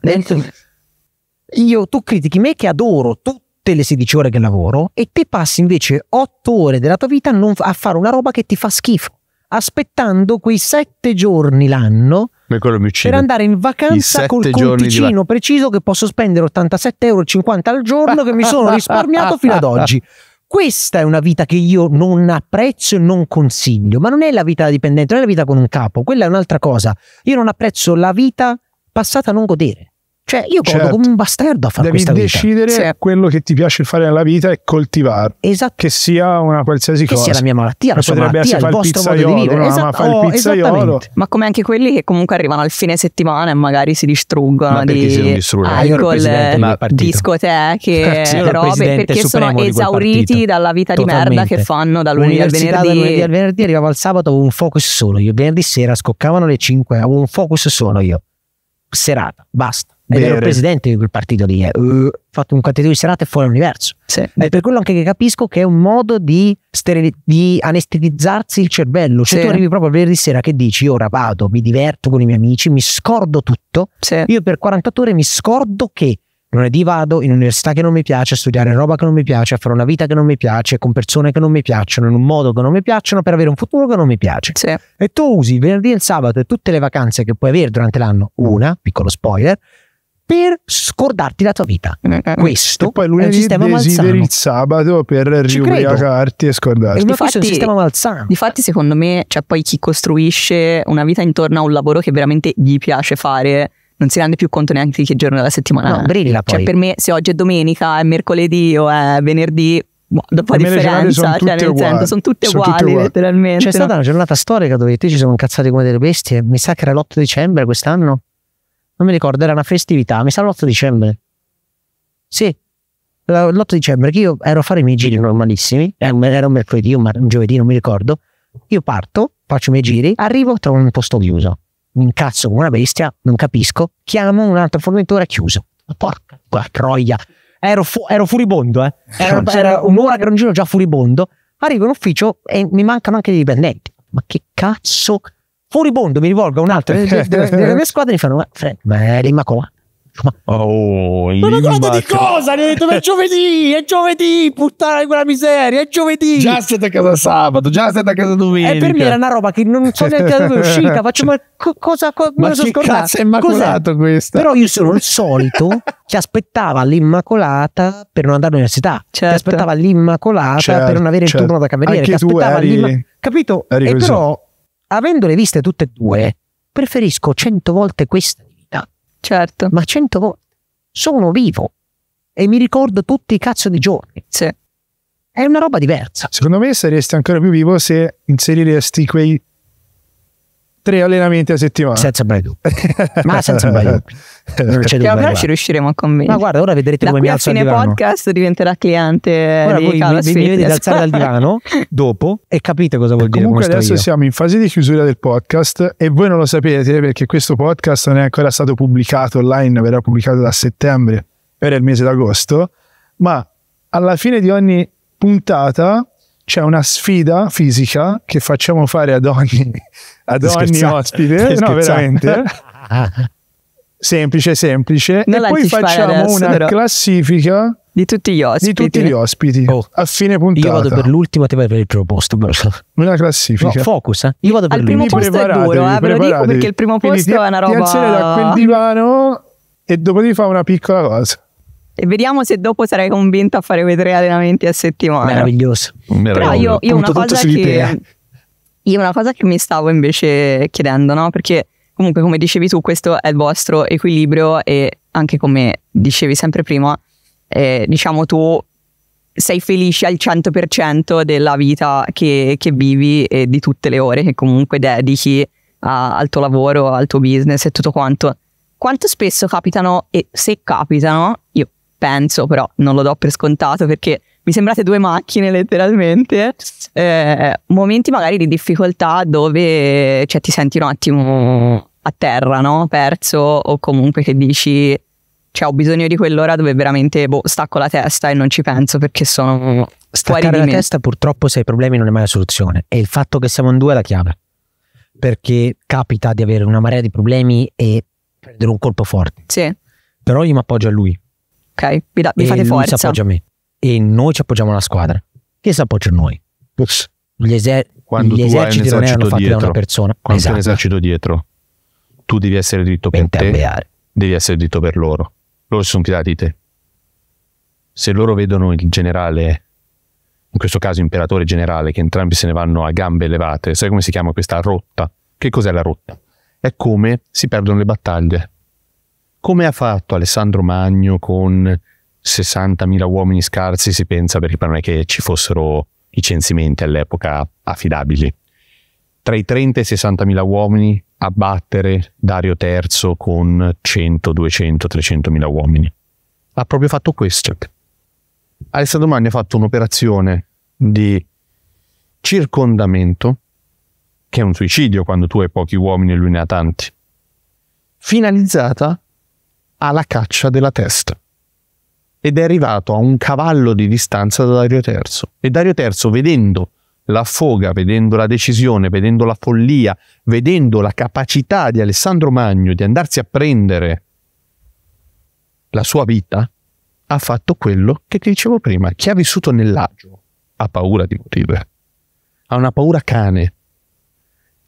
Io, tu critichi me che adoro tutte le 16 ore che lavoro e te passi invece 8 ore della tua vita a fare una roba che ti fa schifo, aspettando quei 7 giorni l'anno ma quello mi uccide. Per andare in vacanza col conticino preciso che posso spendere 87,50 euro al giorno che mi sono risparmiato fino ad [laughs] oggi. Questa è una vita che io non apprezzo e non consiglio, ma non è la vita da dipendente, non è la vita con un capo, quella è un'altra cosa. Io non apprezzo la vita passata a non godere. Cioè, io godo certo. come un bastardo a fare Devi decidere sì. quello che ti piace fare nella vita e coltivare. Esatto. Che sia una qualsiasi che cosa. Che sia la mia malattia, la sua potrebbe malattia, essere il vostro modo di vivere. Esatto. Ma fa il oh, pizzaiolo. Ma come anche quelli che comunque arrivano al fine settimana e magari si distruggono ma di alcol, eh, discoteche, sì, [laughs] robe, perché sono esauriti dalla vita Totalmente. di merda che fanno da lunedì al venerdì. Da lunedì al venerdì arrivavo al sabato, avevo un focus solo. Io venerdì sera scoccavano le 5, avevo un focus solo io. Serata, basta ed Bene. ero presidente di quel partito lì, ho eh. uh, fatto un quantitativo di serate fuori l'universo. Sì. È eh, per quello anche che capisco che è un modo di, steril- di anestetizzarsi il cervello. Cioè, sì. tu arrivi proprio venerdì sera che dici: Ora vado, mi diverto con i miei amici, mi scordo tutto. Sì. Io per 48 ore mi scordo che lunedì vado in università che non mi piace, a studiare roba che non mi piace, a fare una vita che non mi piace, con persone che non mi piacciono, in un modo che non mi piacciono, per avere un futuro che non mi piace. Sì. E tu usi venerdì e il sabato e tutte le vacanze che puoi avere durante l'anno, una, piccolo spoiler per scordarti la tua vita. Eh, eh, eh. Questo e poi lunedì è un sistema desideri malsano. il sabato per riubriacarti e scordarti. E difatti, questo è un sistema malsano. Difatti, secondo me, cioè poi chi costruisce una vita intorno a un lavoro che veramente gli piace fare non si rende più conto neanche di che giorno della settimana no, brilla cioè, poi. Cioè, per me, se oggi è domenica, è mercoledì o è venerdì, boh, dopo la differenza, sono cioè, nel senso, sono tutte sono uguali, tutte uguali. letteralmente. C'è no? stata una giornata storica dove te ci siamo incazzati come delle bestie. Mi sa che era l'8 dicembre quest'anno non mi ricordo, era una festività, mi sa l'8 dicembre. Sì, l'8 dicembre che io ero a fare i miei giri normalissimi, era un mercoledì o un giovedì, non mi ricordo. Io parto, faccio i miei giri, arrivo, trovo un posto chiuso. Mi incazzo come una bestia, non capisco, chiamo un altro fornitore chiuso. Porca troia, ero, fu- ero furibondo, eh. Era, [laughs] era un'ora che ero in giro già furibondo. Arrivo in ufficio e mi mancano anche dei dipendenti. Ma che cazzo Furibondo mi rivolgo a un'altra eh, eh, delle, delle, delle eh. mie squadre e mi fanno: Ma, Fred, ma è l'Immacolata. Oh, ma oh, l'Immacolata di cosa? Gli ho detto: Ma è giovedì, è giovedì, puttana di quella miseria, è giovedì. Già siete a casa sabato, già siete a casa domenica. E per me era una roba che non so neanche da dove è [laughs] uscita. Faccio, ma co- cosa? Co- ma me lo sono Cazzo è immacolato questo. Però io sono il solito che aspettava l'Immacolata per non andare all'università, certo. che aspettava l'Immacolata certo, per non avere certo. il turno da cameriere, Anche che aspettava eri... l'Immacolata capito? Eri e così. però avendole viste tutte e due, preferisco cento volte questa vita. Certo. Ma cento volte. Sono vivo e mi ricordo tutti i cazzo di giorni. Sì. È una roba diversa. Secondo me saresti ancora più vivo se inseriresti quei tre allenamenti a settimana. Senza Brian Duke. Ma senza Brian Duke. Cioè, però ci riusciremo a convincere. Ma guarda, ora vedrete da come mi alzo dal divano. fine podcast diventerà cliente ora di voi mi, mi vedete alzare dal divano [laughs] dopo e capite cosa vuol dire. Comunque adesso io. siamo in fase di chiusura del podcast e voi non lo sapete perché questo podcast non è ancora stato pubblicato online, verrà pubblicato da settembre, era il mese d'agosto, ma alla fine di ogni puntata c'è una sfida fisica che facciamo fare ad ogni, [laughs] ad ogni ospite, no veramente, [laughs] semplice semplice, non e poi facciamo una però. classifica di tutti gli ospiti, tutti gli ospiti oh. a fine puntata. Io vado per l'ultimo, ti vai per il primo posto. Una classifica. No, focus, eh. Io vado per Il primo posto è duro, eh, ve lo dico perché il primo posto Quindi, è una roba... Piazzere da quel divano e dopo di fare una piccola cosa. E vediamo se dopo sarai convinto a fare quei tre allenamenti a settimana. Meraviglioso. Meraviglioso. Però io, io una cosa che, eh. io una cosa che mi stavo invece chiedendo, no? Perché comunque come dicevi tu questo è il vostro equilibrio e anche come dicevi sempre prima, eh, diciamo tu sei felice al 100% della vita che, che, vivi e di tutte le ore che comunque dedichi a, al tuo lavoro, al tuo business e tutto quanto. Quanto spesso capitano, e se capitano, io penso, però non lo do per scontato perché mi sembrate due macchine letteralmente, eh, momenti magari di difficoltà dove cioè, ti senti un attimo a terra, no? perso o comunque che dici cioè, ho bisogno di quell'ora dove veramente boh, stacco la testa e non ci penso perché sono Staccare fuori di la testa purtroppo se hai problemi non è mai la soluzione e il fatto che siamo in due è la chiave perché capita di avere una marea di problemi e prendere un colpo forte. Sì. Però io mi appoggio a lui ok, mi, da, mi fate forza. E Si appoggia a me. E noi ci appoggiamo alla squadra. Chi si appoggia a noi? Gli, eser- gli eserciti non erano fatti dietro. da una persona. Quando esatto. un esercito dietro, tu devi essere dritto per te, devi essere dritto per loro. Loro si sono fidati di te. Se loro vedono il generale in questo caso imperatore generale, che entrambi se ne vanno a gambe levate, sai come si chiama questa rotta? Che cos'è la rotta? È come si perdono le battaglie come ha fatto Alessandro Magno con 60.000 uomini scarsi, si pensa, perché non è che ci fossero i censimenti all'epoca affidabili. Tra i 30 e i 60.000 uomini abbattere Dario III con 100, 200, 300.000 uomini. Ha proprio fatto questo. Alessandro Magno ha fatto un'operazione di circondamento, che è un suicidio quando tu hai pochi uomini e lui ne ha tanti, finalizzata alla caccia della testa ed è arrivato a un cavallo di distanza da Dario III. E Dario III, vedendo la foga, vedendo la decisione, vedendo la follia, vedendo la capacità di Alessandro Magno di andarsi a prendere la sua vita, ha fatto quello che ti dicevo prima. Chi ha vissuto nell'agio ha paura di morire, ha una paura cane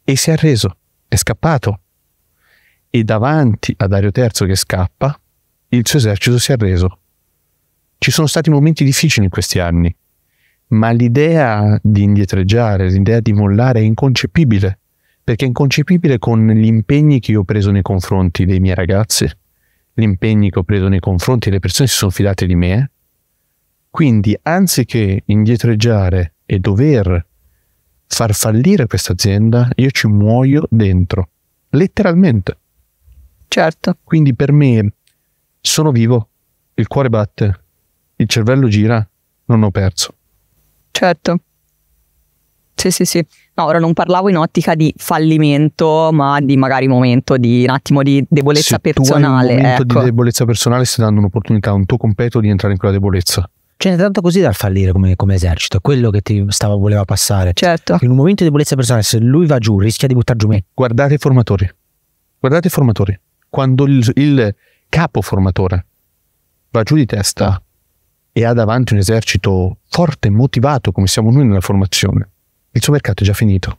e si è arreso, è scappato, e davanti a Dario III che scappa, il suo esercito si è arreso. Ci sono stati momenti difficili in questi anni, ma l'idea di indietreggiare, l'idea di mollare è inconcepibile, perché è inconcepibile con gli impegni che io ho preso nei confronti dei miei ragazzi, gli impegni che ho preso nei confronti delle persone che si sono fidate di me. Quindi, anziché indietreggiare e dover far fallire questa azienda, io ci muoio dentro, letteralmente. Certo. Quindi per me sono vivo, il cuore batte, il cervello gira, non ho perso. Certo. Sì, sì, sì. No, ora non parlavo in ottica di fallimento, ma di magari momento di un attimo di debolezza Se personale. Tu hai un momento ecco. di debolezza personale stai dando un'opportunità a un tuo completo di entrare in quella debolezza. Ce n'è tanto così dal fallire come, come esercito, quello che ti stava, voleva passare. Certo. In un momento di debolezza personale, se lui va giù, rischia di buttare giù me. Guardate i formatori. Guardate i formatori quando il, il capo formatore va giù di testa e ha davanti un esercito forte e motivato come siamo noi nella formazione, il suo mercato è già finito.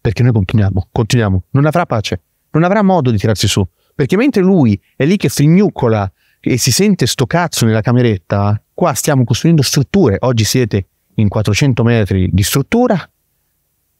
Perché noi continuiamo, continuiamo. Non avrà pace, non avrà modo di tirarsi su. Perché mentre lui è lì che frignucola e si sente sto cazzo nella cameretta, qua stiamo costruendo strutture. Oggi siete in 400 metri di struttura,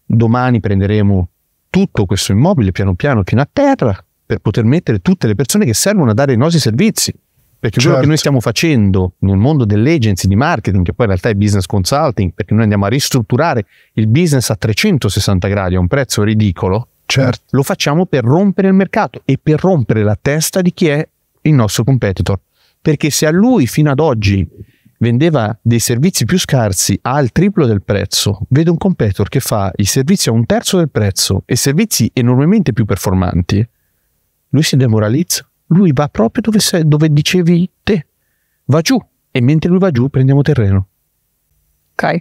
domani prenderemo tutto questo immobile piano piano fino a terra per poter mettere tutte le persone che servono a dare i nostri servizi. Perché certo. quello che noi certo. stiamo facendo nel mondo dell'agency, di marketing, che poi in realtà è business consulting, perché noi andiamo a ristrutturare il business a 360 gradi a un prezzo ridicolo, certo. lo facciamo per rompere il mercato e per rompere la testa di chi è il nostro competitor. Perché se a lui fino ad oggi vendeva dei servizi più scarsi al triplo del prezzo, vedo un competitor che fa i servizi a un terzo del prezzo e servizi enormemente più performanti, lui si demoralizza. Lui va proprio dove, sei, dove dicevi te. Va giù. E mentre lui va giù prendiamo terreno. Ok.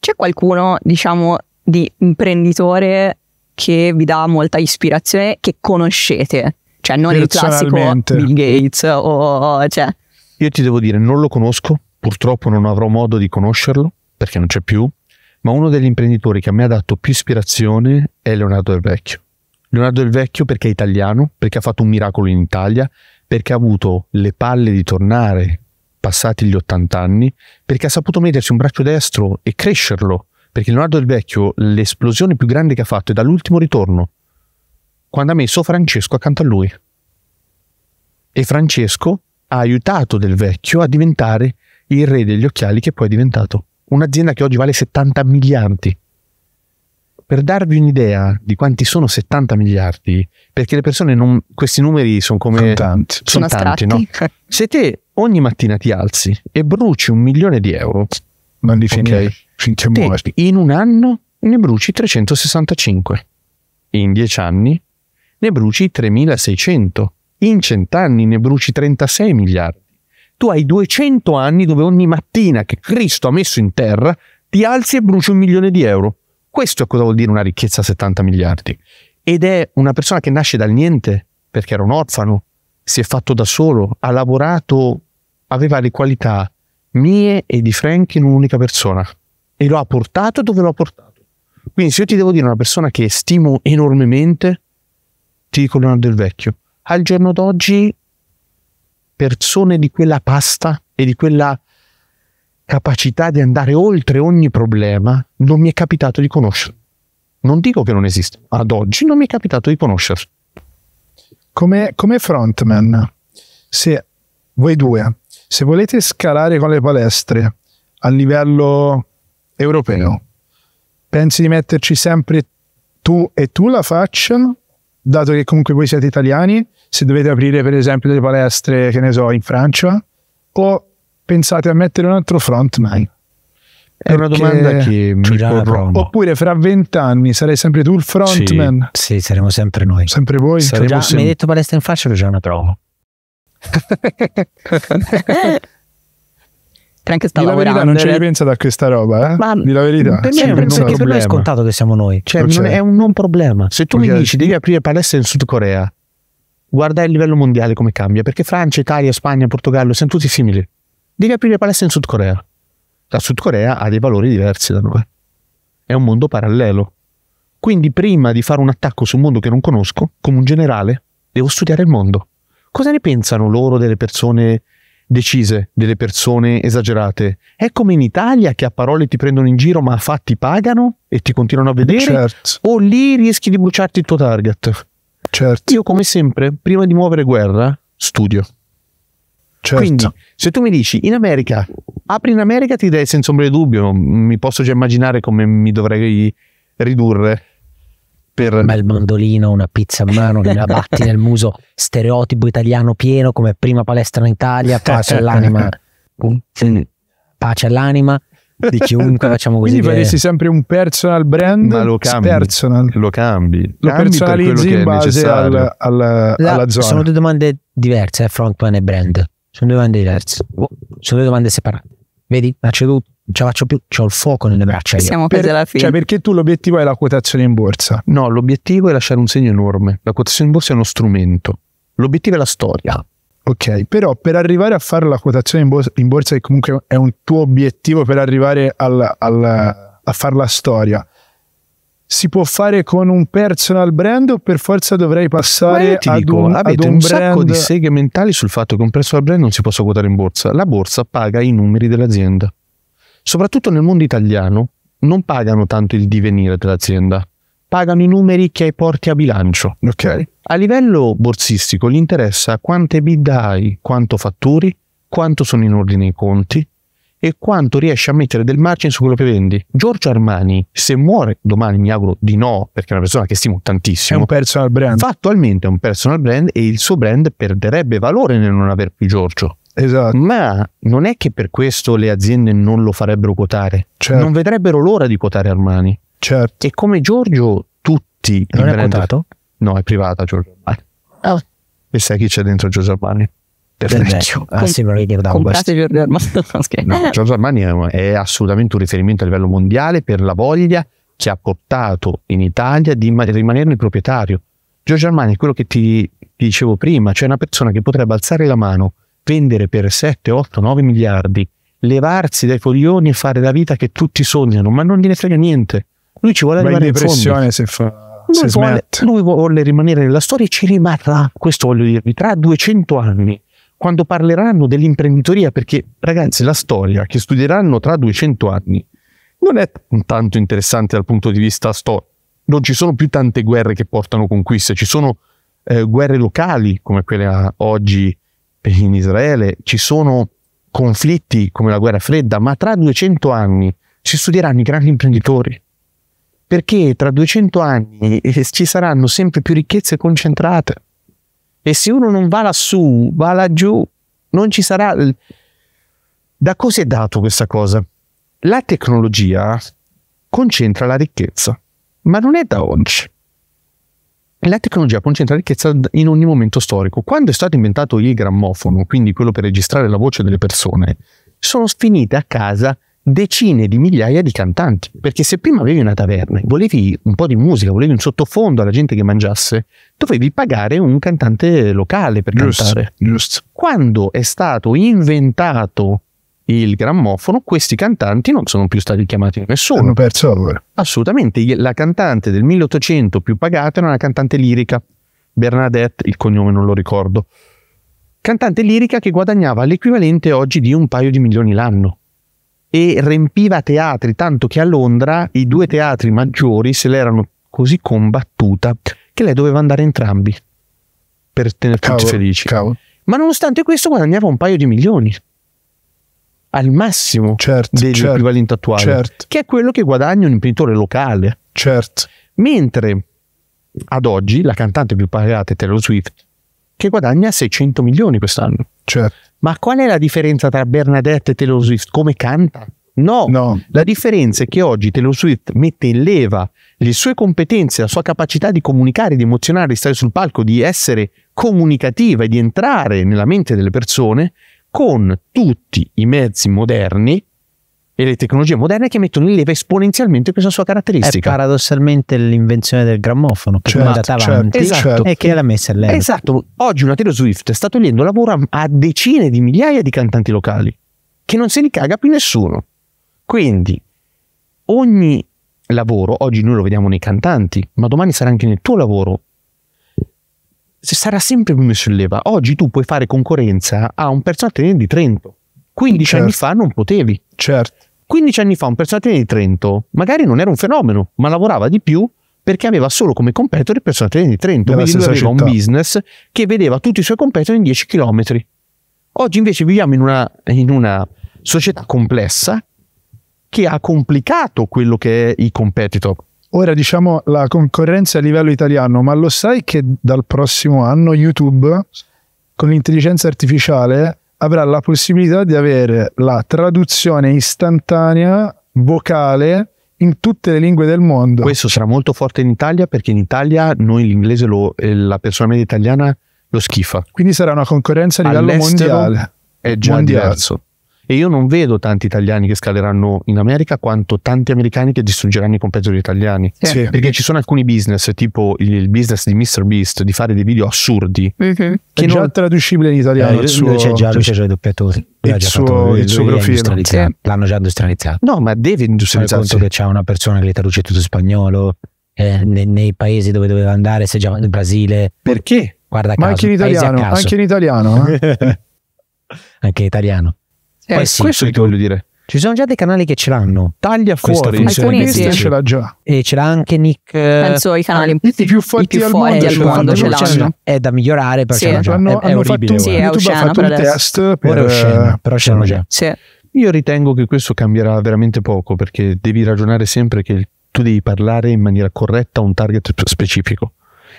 C'è qualcuno, diciamo, di imprenditore che vi dà molta ispirazione, che conoscete? Cioè non il classico Bill Gates o... Cioè. Io ti devo dire, non lo conosco. Purtroppo non avrò modo di conoscerlo perché non c'è più, ma uno degli imprenditori che a me ha dato più ispirazione è Leonardo Del Vecchio. Leonardo il Vecchio perché è italiano, perché ha fatto un miracolo in Italia, perché ha avuto le palle di tornare passati gli 80 anni, perché ha saputo mettersi un braccio destro e crescerlo, perché Leonardo il Vecchio l'esplosione più grande che ha fatto è dall'ultimo ritorno, quando ha messo Francesco accanto a lui. E Francesco ha aiutato Del Vecchio a diventare il re degli occhiali che poi è diventato. Un'azienda che oggi vale 70 miliardi. Per darvi un'idea di quanti sono 70 miliardi, perché le persone non, questi numeri sono come... Sono tanti. Sono, sono tanti, no? [laughs] Se te ogni mattina ti alzi e bruci un milione di euro... Non li okay, finché muori. In un anno ne bruci 365. In dieci anni ne bruci 3600. In cent'anni ne bruci 36 miliardi. Tu hai 200 anni dove ogni mattina che Cristo ha messo in terra ti alzi e bruci un milione di euro. Questo è cosa vuol dire una ricchezza a 70 miliardi. Ed è una persona che nasce dal niente, perché era un orfano, si è fatto da solo, ha lavorato, aveva le qualità mie e di Frank in un'unica persona. E lo ha portato dove lo ha portato. Quindi se io ti devo dire una persona che stimo enormemente, ti dico Leonardo del Vecchio. Al giorno d'oggi persone di quella pasta e di quella capacità di andare oltre ogni problema non mi è capitato di conoscere. Non dico che non esiste, ad oggi non mi è capitato di conoscere. Come, come frontman, se voi due, se volete scalare con le palestre a livello europeo, pensi di metterci sempre tu e tu la faccia, dato che comunque voi siete italiani, se dovete aprire per esempio delle palestre, che ne so, in Francia, o pensate a mettere un altro frontman? È una domanda che mi Oppure fra vent'anni sarei sempre tu il frontman? Sì, sì, saremo sempre noi. Sempre voi? Saremo già, sem- mi hai detto palestra in faccia [laughs] che c'è una prova. anche sta la verità, non ci hai eh. pensato a questa roba, eh? Ma Dì la verità. Per, me, per, perché per me è scontato che siamo noi, cioè, non non è un non problema. Se tu okay. mi dici devi aprire palestra in Sud Corea, guarda il livello mondiale come cambia, perché Francia, Italia, Spagna, Portogallo siamo tutti simili devi aprire palestra in Sud Corea. La Sud Corea ha dei valori diversi da noi. È un mondo parallelo. Quindi prima di fare un attacco su un mondo che non conosco, come un generale, devo studiare il mondo. Cosa ne pensano loro delle persone decise, delle persone esagerate? È come in Italia che a parole ti prendono in giro ma a fatti pagano e ti continuano a vedere? Certo. O lì rischi di bruciarti il tuo target? Certo. Io come sempre, prima di muovere guerra, studio. Certo. Quindi, se tu mi dici in America, apri in America, ti dai senza ombra di dubbio, mi posso già immaginare come mi dovrei ridurre. Per... Ma il mandolino, una pizza a mano, una batti nel muso, stereotipo italiano pieno come prima palestra in Italia, pace all'anima. [laughs] Pace all'anima di chiunque [laughs] facciamo così. Quindi faresti sempre un personal brand, ma lo cambi, personal. lo cambi, lo cambi personalizzi in base al, al, alla, alla zona. Sono due domande diverse, eh, frontman e brand. Sono due domande diverse. Boh, sono due domande separate. Vedi, ha tutto, non ce la faccio più, ho il fuoco nelle braccia. Io. Siamo per, alla fine. Cioè, perché tu l'obiettivo è la quotazione in borsa? No, l'obiettivo è lasciare un segno enorme. La quotazione in borsa è uno strumento. L'obiettivo è la storia. Ok, però per arrivare a fare la quotazione in borsa, in borsa che comunque è un tuo obiettivo per arrivare al, al, a fare la storia, si può fare con un personal brand o per forza dovrei passare ad dico, un, avete ad un, un sacco di seghe mentali sul fatto che un personal brand non si possa quotare in borsa la borsa paga i numeri dell'azienda soprattutto nel mondo italiano non pagano tanto il divenire dell'azienda pagano i numeri che porti a bilancio okay. a livello borsistico gli interessa quante bid hai quanto fatturi quanto sono in ordine i conti e quanto riesci a mettere del margine su quello che vendi. Giorgio Armani, se muore domani, mi auguro di no, perché è una persona che stimo tantissimo. È un personal brand. Fattualmente è un personal brand e il suo brand perderebbe valore nel non aver più Giorgio. Esatto. Ma non è che per questo le aziende non lo farebbero quotare. Certo. Non vedrebbero l'ora di quotare Armani. Certo. E come Giorgio, tutti... Non è quotato? No, è privata Giorgio Armani. Ah. E sai chi c'è dentro Giorgio Armani? Perfetto. Ah, sì, me lo ricordavo. Giorgio Armani è assolutamente un riferimento a livello mondiale per la voglia che ha portato in Italia di rimanerne proprietario. Giorgio Armani è quello che ti dicevo prima, cioè una persona che potrebbe alzare la mano, vendere per 7, 8, 9 miliardi, levarsi dai foglioni e fare la vita che tutti sognano, ma non gliene frega niente. Lui ci vuole rimanere arrivare in depressione se fa lui vuole, lui vuole rimanere nella storia e ci rimarrà, questo voglio dirvi, tra 200 anni quando parleranno dell'imprenditoria, perché ragazzi la storia che studieranno tra 200 anni non è tanto interessante dal punto di vista storico, non ci sono più tante guerre che portano conquiste, ci sono eh, guerre locali come quelle oggi in Israele, ci sono conflitti come la guerra fredda, ma tra 200 anni si studieranno i grandi imprenditori. Perché tra 200 anni eh, ci saranno sempre più ricchezze concentrate. E se uno non va lassù, va laggiù, non ci sarà... Da cosa è dato questa cosa? La tecnologia concentra la ricchezza, ma non è da oggi. La tecnologia concentra ricchezza in ogni momento storico. Quando è stato inventato il grammofono, quindi quello per registrare la voce delle persone, sono finite a casa decine di migliaia di cantanti. Perché se prima avevi una taverna e volevi un po' di musica, volevi un sottofondo alla gente che mangiasse, dovevi pagare un cantante locale per giusto, cantare. Giusto. Quando è stato inventato il grammofono, questi cantanti non sono più stati chiamati da nessuno. Hanno perso valore. Assolutamente. La cantante del 1800 più pagata era una cantante lirica, Bernadette, il cognome non lo ricordo. Cantante lirica che guadagnava l'equivalente oggi di un paio di milioni l'anno e riempiva teatri, tanto che a Londra i due teatri maggiori se l'erano così combattuta che lei doveva andare entrambi per tenere tutti felici. Cavolo. Ma nonostante questo guadagnava un paio di milioni al massimo certo, dell'equivalente certo, attuale, certo. che è quello che guadagna un imprenditore locale. Certo. Mentre ad oggi la cantante più pagata è Taylor Swift, che guadagna 600 milioni quest'anno. Certo. Ma qual è la differenza tra Bernadette e Taylor Swift? Come canta? No. no, la differenza è che oggi Taylor Swift mette in leva le sue competenze, la sua capacità di comunicare, di emozionare, di stare sul palco, di essere comunicativa e di entrare nella mente delle persone con tutti i mezzi moderni e le tecnologie moderne che mettono in leva esponenzialmente questa sua caratteristica. È paradossalmente l'invenzione del grammofono che certo, è andata avanti certo, avanti esatto. e che l'ha messa in leva. Esatto, oggi una Taylor Swift sta togliendo lavoro a decine di migliaia di cantanti locali che non se ne caga più nessuno. Quindi ogni lavoro, oggi noi lo vediamo nei cantanti, ma domani sarà anche nel tuo lavoro, se sarà sempre più messo in leva. Oggi tu puoi fare concorrenza a un personal trainer di Trento. 15 certo. anni fa non potevi. Certo. 15 anni fa un personaggio di Trento magari non era un fenomeno, ma lavorava di più perché aveva solo come competitor il personaggio di Trento, quindi lui aveva città. un business che vedeva tutti i suoi competitor in 10 km. Oggi invece viviamo in una, in una società complessa che ha complicato quello che è i competitor. Ora diciamo la concorrenza a livello italiano, ma lo sai che dal prossimo anno YouTube con l'intelligenza artificiale avrà la possibilità di avere la traduzione istantanea vocale in tutte le lingue del mondo. Questo sarà molto forte in Italia perché in Italia noi l'inglese lo, la persona media italiana lo schifa. Quindi sarà una concorrenza a livello mondiale. È già mondiale. diverso. E io non vedo tanti italiani che scaleranno in America quanto tanti americani che distruggeranno i competitor italiani. Sì. Perché ci sono alcuni business, tipo il business di Mr. Beast, di fare dei video assurdi. Mm-hmm. Che è non... già traducibile in italiano. Eh, il suo... c'è già, lui c'è già il doppiatore. Il, il suo, il suo profilo. Sì. L'hanno già industrializzato. No, ma deve industrializzare. conto che c'è una persona che le traduce tutto in spagnolo. Eh, nei, nei, paesi dove doveva andare, se già nel Brasile. Perché? Guarda caso, ma anche in italiano. Anche in italiano. Eh? [laughs] anche in italiano. Eh, sì, questo ti voglio dire. Ci sono già dei canali che ce l'hanno. Taglia fuori. Alcuni sì. ce l'ha già. E ce l'ha anche Nick. Eh, Penso i canali ah, i più forti, i più forti al, mondo, ce l'hanno. È da migliorare perché sì. Già. Hanno, è, hanno è orribile. Fatto, sì, è YouTube ha fatto un test per, è Oceana, eh, però ce l'hanno già. Sì. Io ritengo che questo cambierà veramente poco perché devi ragionare sempre che tu devi parlare in maniera corretta a un target specifico.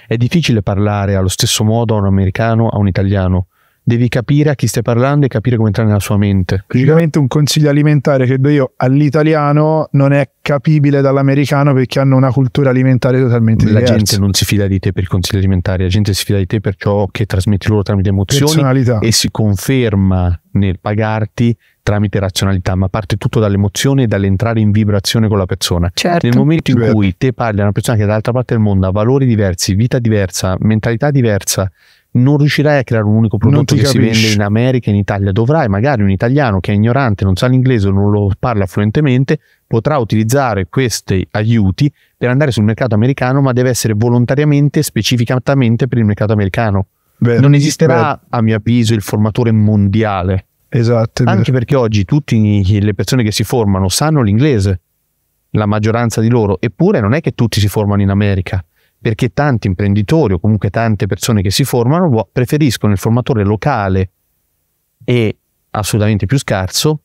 È difficile parlare allo stesso modo a un americano, a un italiano, devi capire a chi stai parlando e capire come entrare nella sua mente. Praticamente un consiglio alimentare che do io all'italiano non è capibile dall'americano perché hanno una cultura alimentare totalmente diversa. La gente non si fida di te per i consigli alimentari, la gente si fida di te per ciò che trasmetti loro tramite emozioni e si conferma nel pagarti tramite razionalità, ma parte tutto dall'emozione e dall'entrare in vibrazione con la persona. Certo. Nel momento in certo. cui te parli a una persona che è dall'altra parte del mondo ha valori diversi, vita diversa, mentalità diversa, non riuscirai a creare un unico prodotto che capisci. si vende in America e in Italia. Dovrai magari un italiano che è ignorante, non sa l'inglese, o non lo parla fluentemente, potrà utilizzare questi aiuti per andare sul mercato americano, ma deve essere volontariamente, specificatamente per il mercato americano. Beh, non esisterà, beh. a mio avviso, il formatore mondiale. Esatto. Anche perché oggi tutte le persone che si formano sanno l'inglese, la maggioranza di loro, eppure non è che tutti si formano in America perché tanti imprenditori o comunque tante persone che si formano preferiscono il formatore locale e assolutamente più scarso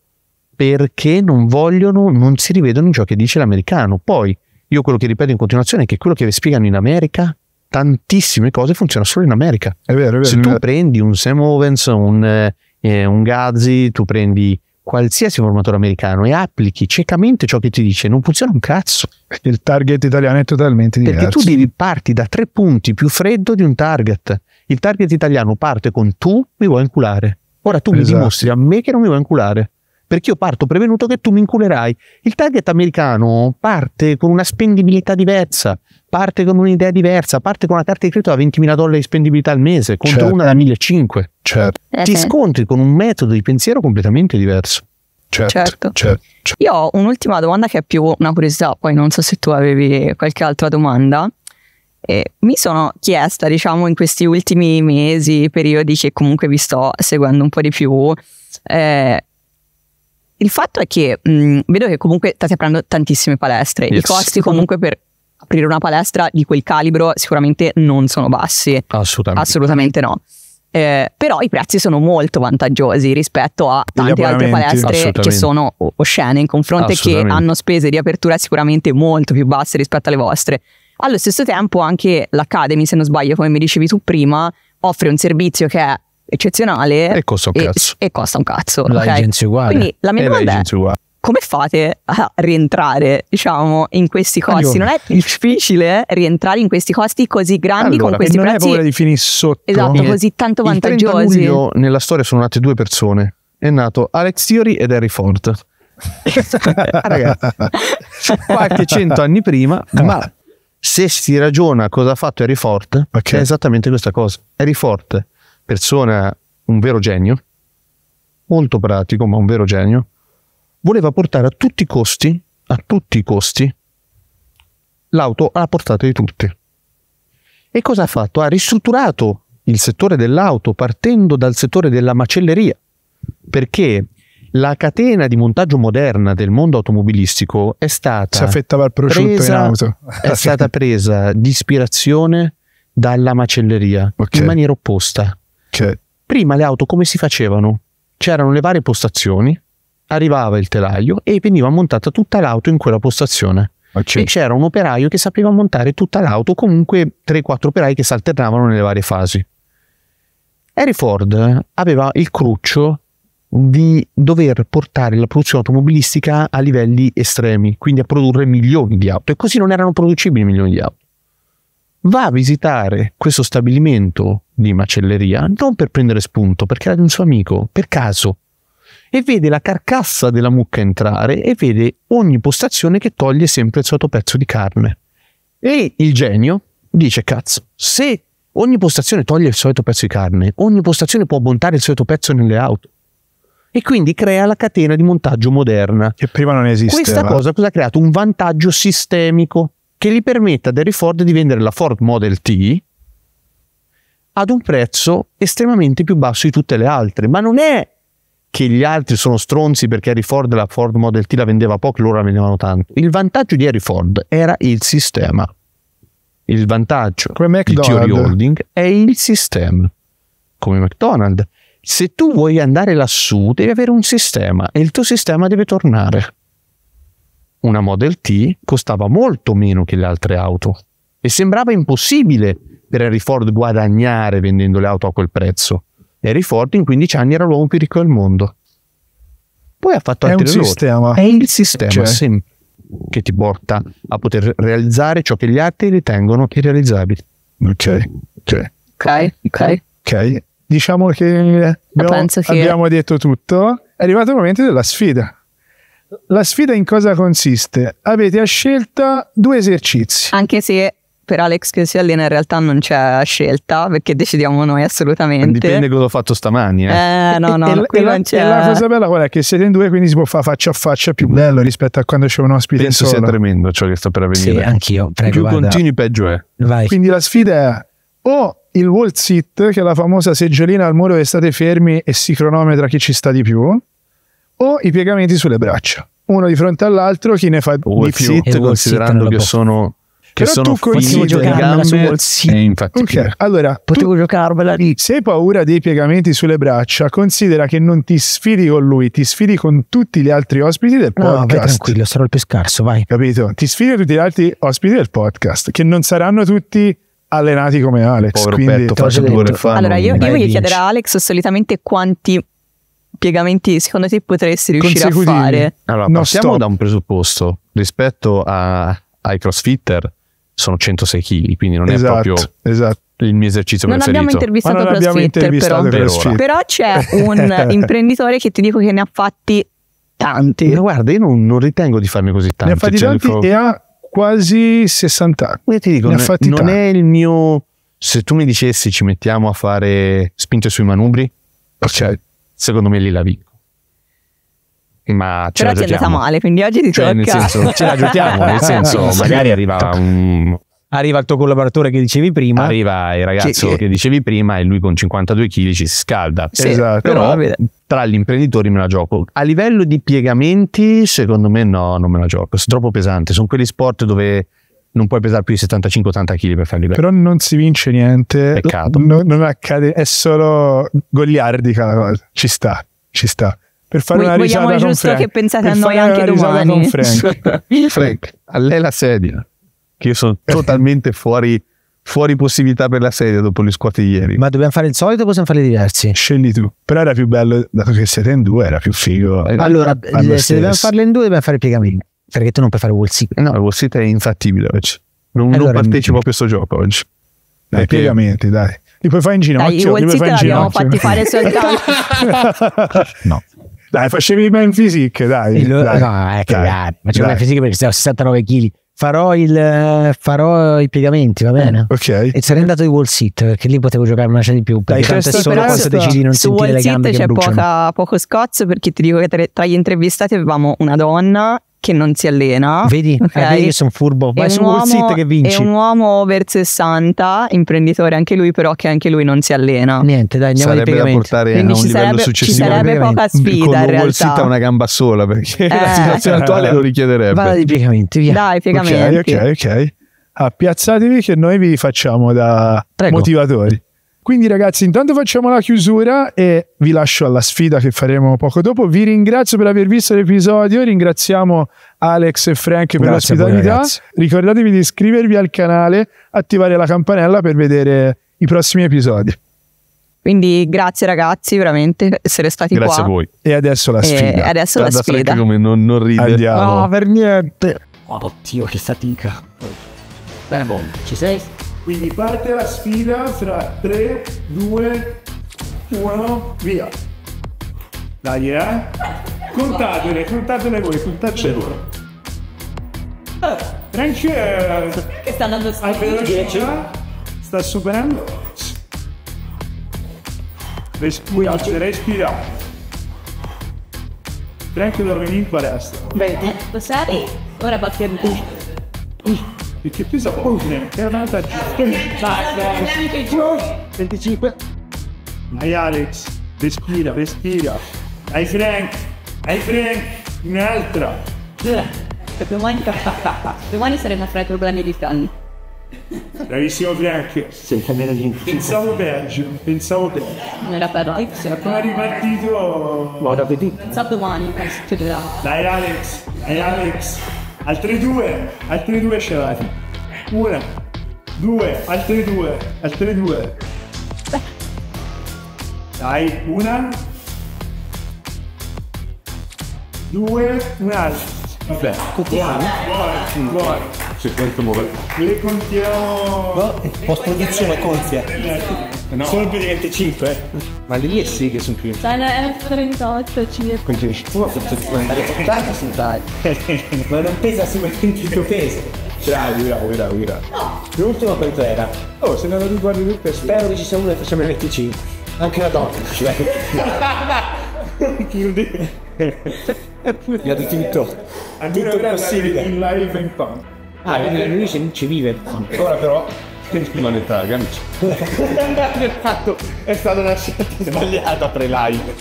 perché non vogliono, non si rivedono in ciò che dice l'americano. Poi io quello che ripeto in continuazione è che quello che vi spiegano in America tantissime cose funzionano solo in America. È vero, è vero. Se tu prendi un Sam Owens, un, eh, eh un Gazzi, tu prendi qualsiasi formatore americano e applichi ciecamente ciò che ti dice, non funziona un cazzo. Il target italiano è totalmente diverso. Perché tu devi parti da tre punti più freddo di un target. Il target italiano parte con tu mi vuoi inculare. Ora tu esatto. mi dimostri a me che non mi vuoi inculare perché io parto prevenuto che tu mi inculerai. Il target americano parte con una spendibilità diversa, parte con un'idea diversa, parte con una carta di credito da 20.000 dollari di spendibilità al mese contro certo. una da 1.500. Certo. Eh, Ti scontri con un metodo di pensiero completamente diverso. Certo certo. certo. certo. Io ho un'ultima domanda che è più una curiosità, poi non so se tu avevi qualche altra domanda. Eh, mi sono chiesta, diciamo, in questi ultimi mesi, periodi che comunque vi sto seguendo un po' di più, eh, il fatto è che mh, mm, vedo che comunque state aprendo tantissime palestre, yes. i costi comunque per aprire una palestra di quel calibro sicuramente non sono bassi. Assolutamente. Assolutamente no. Eh, però i prezzi sono molto vantaggiosi rispetto a tante altre palestre che sono oscene in confronto e che hanno spese di apertura sicuramente molto più basse rispetto alle vostre. Allo stesso tempo anche l'Academy, se non sbaglio, come mi dicevi tu prima, offre un servizio che è eccezionale e costa un e, cazzo. E costa un cazzo. La okay? agenzia uguale. Quindi la mia e domanda la è, come fate a rientrare, diciamo, in questi costi? Allora. Non è difficile rientrare in questi costi così grandi allora, con questi non prezzi? Non è paura di finire sotto. Esatto, eh, così tanto vantaggiosi. Luglio, nella storia sono nate due persone. È nato Alex Theory ed Harry Ford. [laughs] Ah, ragazzi, qualche cento anni prima, eh. ma se si ragiona cosa ha fatto Harry Ford, okay. è esattamente questa cosa. Harry Ford persona, un vero genio, molto pratico ma un vero genio, voleva portare a tutti i costi, a tutti i costi, l'auto alla portata di tutti. E cosa ha fatto? Ha ristrutturato il settore dell'auto partendo dal settore della macelleria, perché la catena di montaggio moderna del mondo automobilistico è stata, si affettava il prosciutto presa, in auto. è stata presa di ispirazione dalla macelleria okay. in maniera opposta. Cioè, prima le auto come si facevano? C'erano le varie postazioni, arrivava il telaio e veniva montata tutta l'auto in quella postazione. Okay. Ah, e c'era un operaio che sapeva montare tutta l'auto, comunque 3-4 operai che si alternavano nelle varie fasi. Harry Ford aveva il cruccio di dover portare la produzione automobilistica a livelli estremi, quindi a produrre milioni di auto, e così non erano producibili milioni di auto va a visitare questo stabilimento di macelleria non per prendere spunto, perché era di un suo amico, per caso, e vede la carcassa della mucca entrare e vede ogni postazione che toglie sempre il suo pezzo di carne. E il genio dice, cazzo, se ogni postazione toglie il solito pezzo di carne, ogni postazione può montare il solito pezzo nelle auto. E quindi crea la catena di montaggio moderna. Che prima non esisteva. Questa cosa, cosa ha creato un vantaggio sistemico che gli permetta ad Harry Ford di vendere la Ford Model T ad un prezzo estremamente più basso di tutte le altre. Ma non è che gli altri sono stronzi perché Harry Ford la Ford Model T la vendeva poco e loro la vendevano tanto. Il vantaggio di Harry Ford era il sistema. Il vantaggio Come di Theory Holding è il sistema. Come McDonald's. Se tu vuoi andare lassù, devi avere un sistema e il tuo sistema deve tornare una Model T costava molto meno che le altre auto e sembrava impossibile per Harry Ford guadagnare vendendo le auto a quel prezzo. Harry Ford in 15 anni era l'uomo più ricco del mondo. Poi ha fatto altri errori. Sistema. È il sistema cioè. sim- che ti porta a poter realizzare ciò che gli altri ritengono irrealizzabile. Ok, ok. Ok, ok. okay. Diciamo che abbiamo, che abbiamo detto tutto. È arrivato il momento della sfida. La sfida in cosa consiste? Avete a scelta due esercizi. Anche se per Alex che si allena in realtà non c'è scelta perché decidiamo noi assolutamente. Dipende cosa ho fatto stamani. Eh, eh no, no, e, no, e, la, e la, cosa bella qual è? Che siete in due, quindi si può fare faccia a faccia più bello rispetto a quando c'è un ospite. Penso sia tremendo ciò che sta per avvenire. Sì, anch'io. Prego, più vada. continui, peggio è. Vai. Quindi la sfida è o il wall sit, che è la famosa seggiolina al muro e state fermi e si cronometra chi ci sta di più o i piegamenti sulle braccia. Uno di fronte all'altro, chi ne fa di più, sit, considerando che sono che Però sono tu finite di gambe su sì. eh, infatti allora potevo tu, giocarmela lì se hai paura dei piegamenti sulle braccia considera che non ti sfidi con lui ti sfidi con tutti gli altri ospiti del podcast no vai tranquillo sarò il più scarso vai capito ti sfidi con tutti gli altri ospiti del podcast che non saranno tutti allenati come Alex Povero quindi Roberto, faccio pure fa allora io, io voglio chiedere a Alex solitamente quanti piegamenti secondo te potresti riuscire a fare? Allora, no, partiamo stop. da un presupposto. Rispetto a, ai crossfitter sono 106 kg, quindi non esatto, è proprio esatto. il mio esercizio non preferito. Abbiamo intervistato non abbiamo intervistato però. Crossfit. però c'è un [laughs] imprenditore che ti dico che ne ha fatti tanti. Ma guarda, io non, non ritengo di farne così tanti. Ne ha fatti cioè, tanti proprio... e ha quasi 60 anni. Io ti dico, ne ne, non tanti. è il mio... Se tu mi dicessi ci mettiamo a fare spinte sui manubri, ok, cioè, secondo me lì la vinco. Ma ce Però la ci giochiamo. è andata male, quindi oggi ti cioè, tocca. Nel senso, ce la giochiamo, nel [laughs] senso, magari arriva un, arriva il tuo collaboratore che dicevi prima. Arriva il ragazzo sì. che dicevi prima e lui con 52 kg ci si scalda. Sì, esatto. Però tra gli imprenditori me la gioco. A livello di piegamenti, secondo me no, non me la gioco. Sono troppo pesante. Sono quegli sport dove non puoi pesare più di 75-80 kg per farli bene. Però non si vince niente. Peccato. Non, non accade, è solo goliardica la cosa. Ci sta, ci sta. Per fare Voi, una risata con Frank. giusto che pensate a noi anche domani. Con Frank. [laughs] Frank, a lei la sedia. Che io sono eh. totalmente fuori, fuori possibilità per la sedia dopo gli squat di ieri. Ma dobbiamo fare il solito o possiamo fare diversi? Scegli tu. Però era più bello, dato che siete in due, era più figo. Eh, allora, se diversi. dobbiamo farle in due dobbiamo fare piegamento. Perché tu non puoi fare wall sit. No, il wall sit è infattibile oggi. Non, allora, non partecipo mm. a questo gioco oggi. Dai, perché... piegamenti, dai. Li puoi fare in ginocchio. Dai, i wall sit l'abbiamo fatti fare soltanto. [laughs] [laughs] no. Dai, facevi man physique, dai. Il, dai no, è Facevi Facevo man physique perché stavo 69 kg. Farò, il, eh, farò, i piegamenti, va bene? Eh, ok. E sarei andato di wall sit perché lì potevo giocare una scena di più. Perché Dai, tanto è solo quando decidi di non su sentire le gambe c'è poco scozzo perché ti dico che tra gli intervistati avevamo una donna che non si allena. Vedi, eh, okay? io sono furbo. Vai su uomo, Wall che vinci. È un uomo over 60, imprenditore anche lui, però che anche lui non si allena. Niente, dai, andiamo sarebbe da portare Quindi a un livello sarebbe, successivo. Ci sarebbe poca sfida con in realtà. Wall Street una gamba sola perché eh. [laughs] la situazione attuale lo richiederebbe. Vada dei piegamenti, via. Dai, piegamenti. Ok, ok, ok. Ah, piazzatevi che noi vi facciamo da Prego. motivatori. Quindi ragazzi, intanto facciamo la chiusura e vi lascio alla sfida che faremo poco dopo. Vi ringrazio per aver visto l'episodio, ringraziamo Alex e Frank per l'ospitalità. Ricordatevi di iscrivervi al canale, attivare la campanella per vedere i prossimi episodi. Quindi grazie ragazzi, veramente, per essere stati grazie qua. Grazie a voi. E adesso la sfida. E adesso Guarda la sfida. Frank come non, non ride. No, per niente. Oh, Dio, che fatica. Bene, ci sei? Quindi parte la sfida fra 3, 2, 1, via. Dai, eh? Contatele, contatele voi, contatele voi. Oh. Franci è... Che sta andando a velocità, sta superando. Respirate, respira. Franci deve in palestra. Bene, eh, lo sai? Ora battendo perché un questa polvere è andata giù. Dai, dai. 25. Dai Alex, respira, respira. Dai Frank, dai Frank, un'altra. Domani, domani saremo fra i problemi di Frank. Bravissimo Frank. Sì, Pensavo peggio, pensavo peggio. Non era per Alex. Appena ripartito... Buon appetito. Pensavo domani, succederà. Dai Alex, dai Alex altri due, altri due scelati. Una, due, altri due, altri due. Dai, una. Due, un'altra. Vabbè, continuiamo. Buona, buona, buona. Sì, quanto muove. Le contiamo. No, post produzione confia. No. Sono più di 25. Eh. Ma lì è sì che sono più. Sono F38 eh, circa. Quindi, uno F38 sono tali. Ma non pesa assolutamente il tuo peso. Bravi, bravi, bravi, bravi. L'ultimo quanto era? Oh, se non lo riguardi più per Spero che ci sia uno che facciamo il 25. Anche la donna ci Quindi. [laughs] Eppure. Gli ha detto tutto. Tutto possibile. In live in punk. Ah, eh, eh, lui se ci vive. Ora però rimane in targa, amici. Andate fatto, è stata una scelta sbagliata tra i live.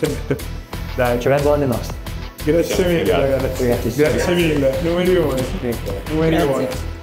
Dai, ci vengono le nostre. Grazie mille, ragazzi. Grazie mille, numerione. Numerione.